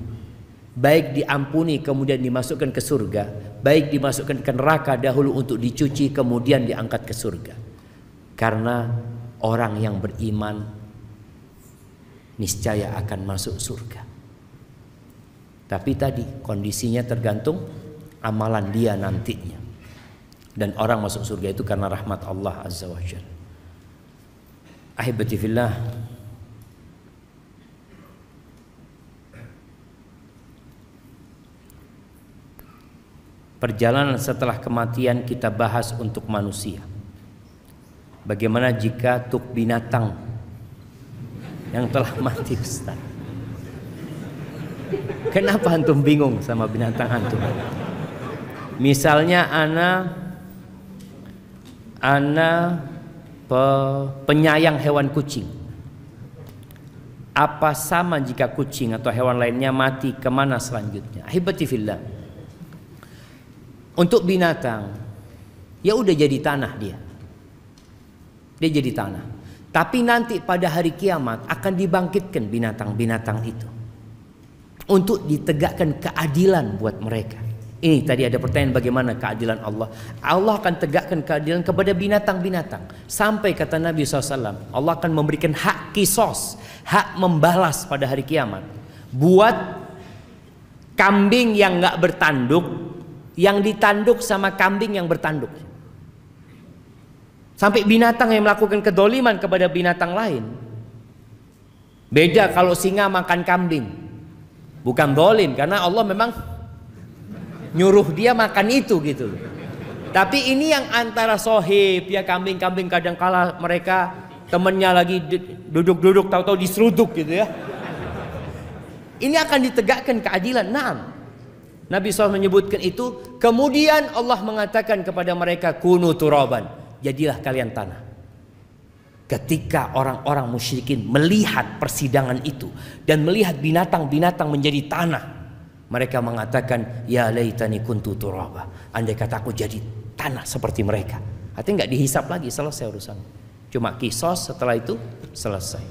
baik diampuni kemudian dimasukkan ke surga baik dimasukkan ke neraka dahulu untuk dicuci kemudian diangkat ke surga karena orang yang beriman niscaya akan masuk surga tapi tadi kondisinya tergantung amalan dia nantinya. Dan orang masuk surga itu karena rahmat Allah Azza wa Jal. Ahibatifillah. Perjalanan setelah kematian kita bahas untuk manusia. Bagaimana jika tuk binatang yang telah mati Ustaz? Kenapa antum bingung sama binatang antum? Misalnya ana ana pe, penyayang hewan kucing. Apa sama jika kucing atau hewan lainnya mati kemana selanjutnya? Ahibati fillah. Untuk binatang ya udah jadi tanah dia. Dia jadi tanah. Tapi nanti pada hari kiamat akan dibangkitkan binatang-binatang itu untuk ditegakkan keadilan buat mereka. Ini tadi ada pertanyaan bagaimana keadilan Allah. Allah akan tegakkan keadilan kepada binatang-binatang. Sampai kata Nabi SAW, Allah akan memberikan hak kisos, hak membalas pada hari kiamat. Buat kambing yang nggak bertanduk, yang ditanduk sama kambing yang bertanduk. Sampai binatang yang melakukan kedoliman kepada binatang lain. Beda kalau singa makan kambing bukan dolim karena Allah memang nyuruh dia makan itu gitu loh. Tapi ini yang antara sohib ya kambing-kambing kadang kala mereka temennya lagi duduk-duduk tahu-tahu diseruduk gitu ya. Ini akan ditegakkan keadilan. Nah, Nabi SAW menyebutkan itu. Kemudian Allah mengatakan kepada mereka kunu turaban. Jadilah kalian tanah ketika orang-orang musyrikin melihat persidangan itu dan melihat binatang-binatang menjadi tanah mereka mengatakan ya laitani kuntu turaba andai kata aku jadi tanah seperti mereka artinya nggak dihisap lagi selesai urusan cuma kisos setelah itu selesai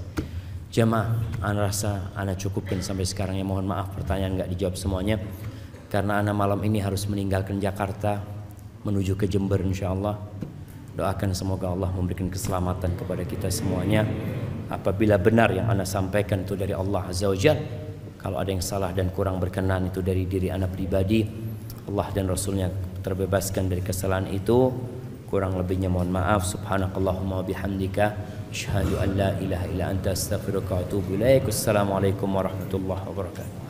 jemaah anak rasa ana cukupkan sampai sekarang ya mohon maaf pertanyaan nggak dijawab semuanya karena anak malam ini harus meninggalkan Jakarta menuju ke Jember insya Allah Doakan semoga Allah memberikan keselamatan kepada kita semuanya. Apabila benar yang Anda sampaikan itu dari Allah Azza wa Kalau ada yang salah dan kurang berkenan itu dari diri Anda pribadi. Allah dan Rasulnya terbebaskan dari kesalahan itu. Kurang lebihnya mohon maaf. Subhanakallahumma bihamdika. Asyhadu an la ilaha illa anta astaghfiruka wa atubu ilaik. warahmatullahi wabarakatuh.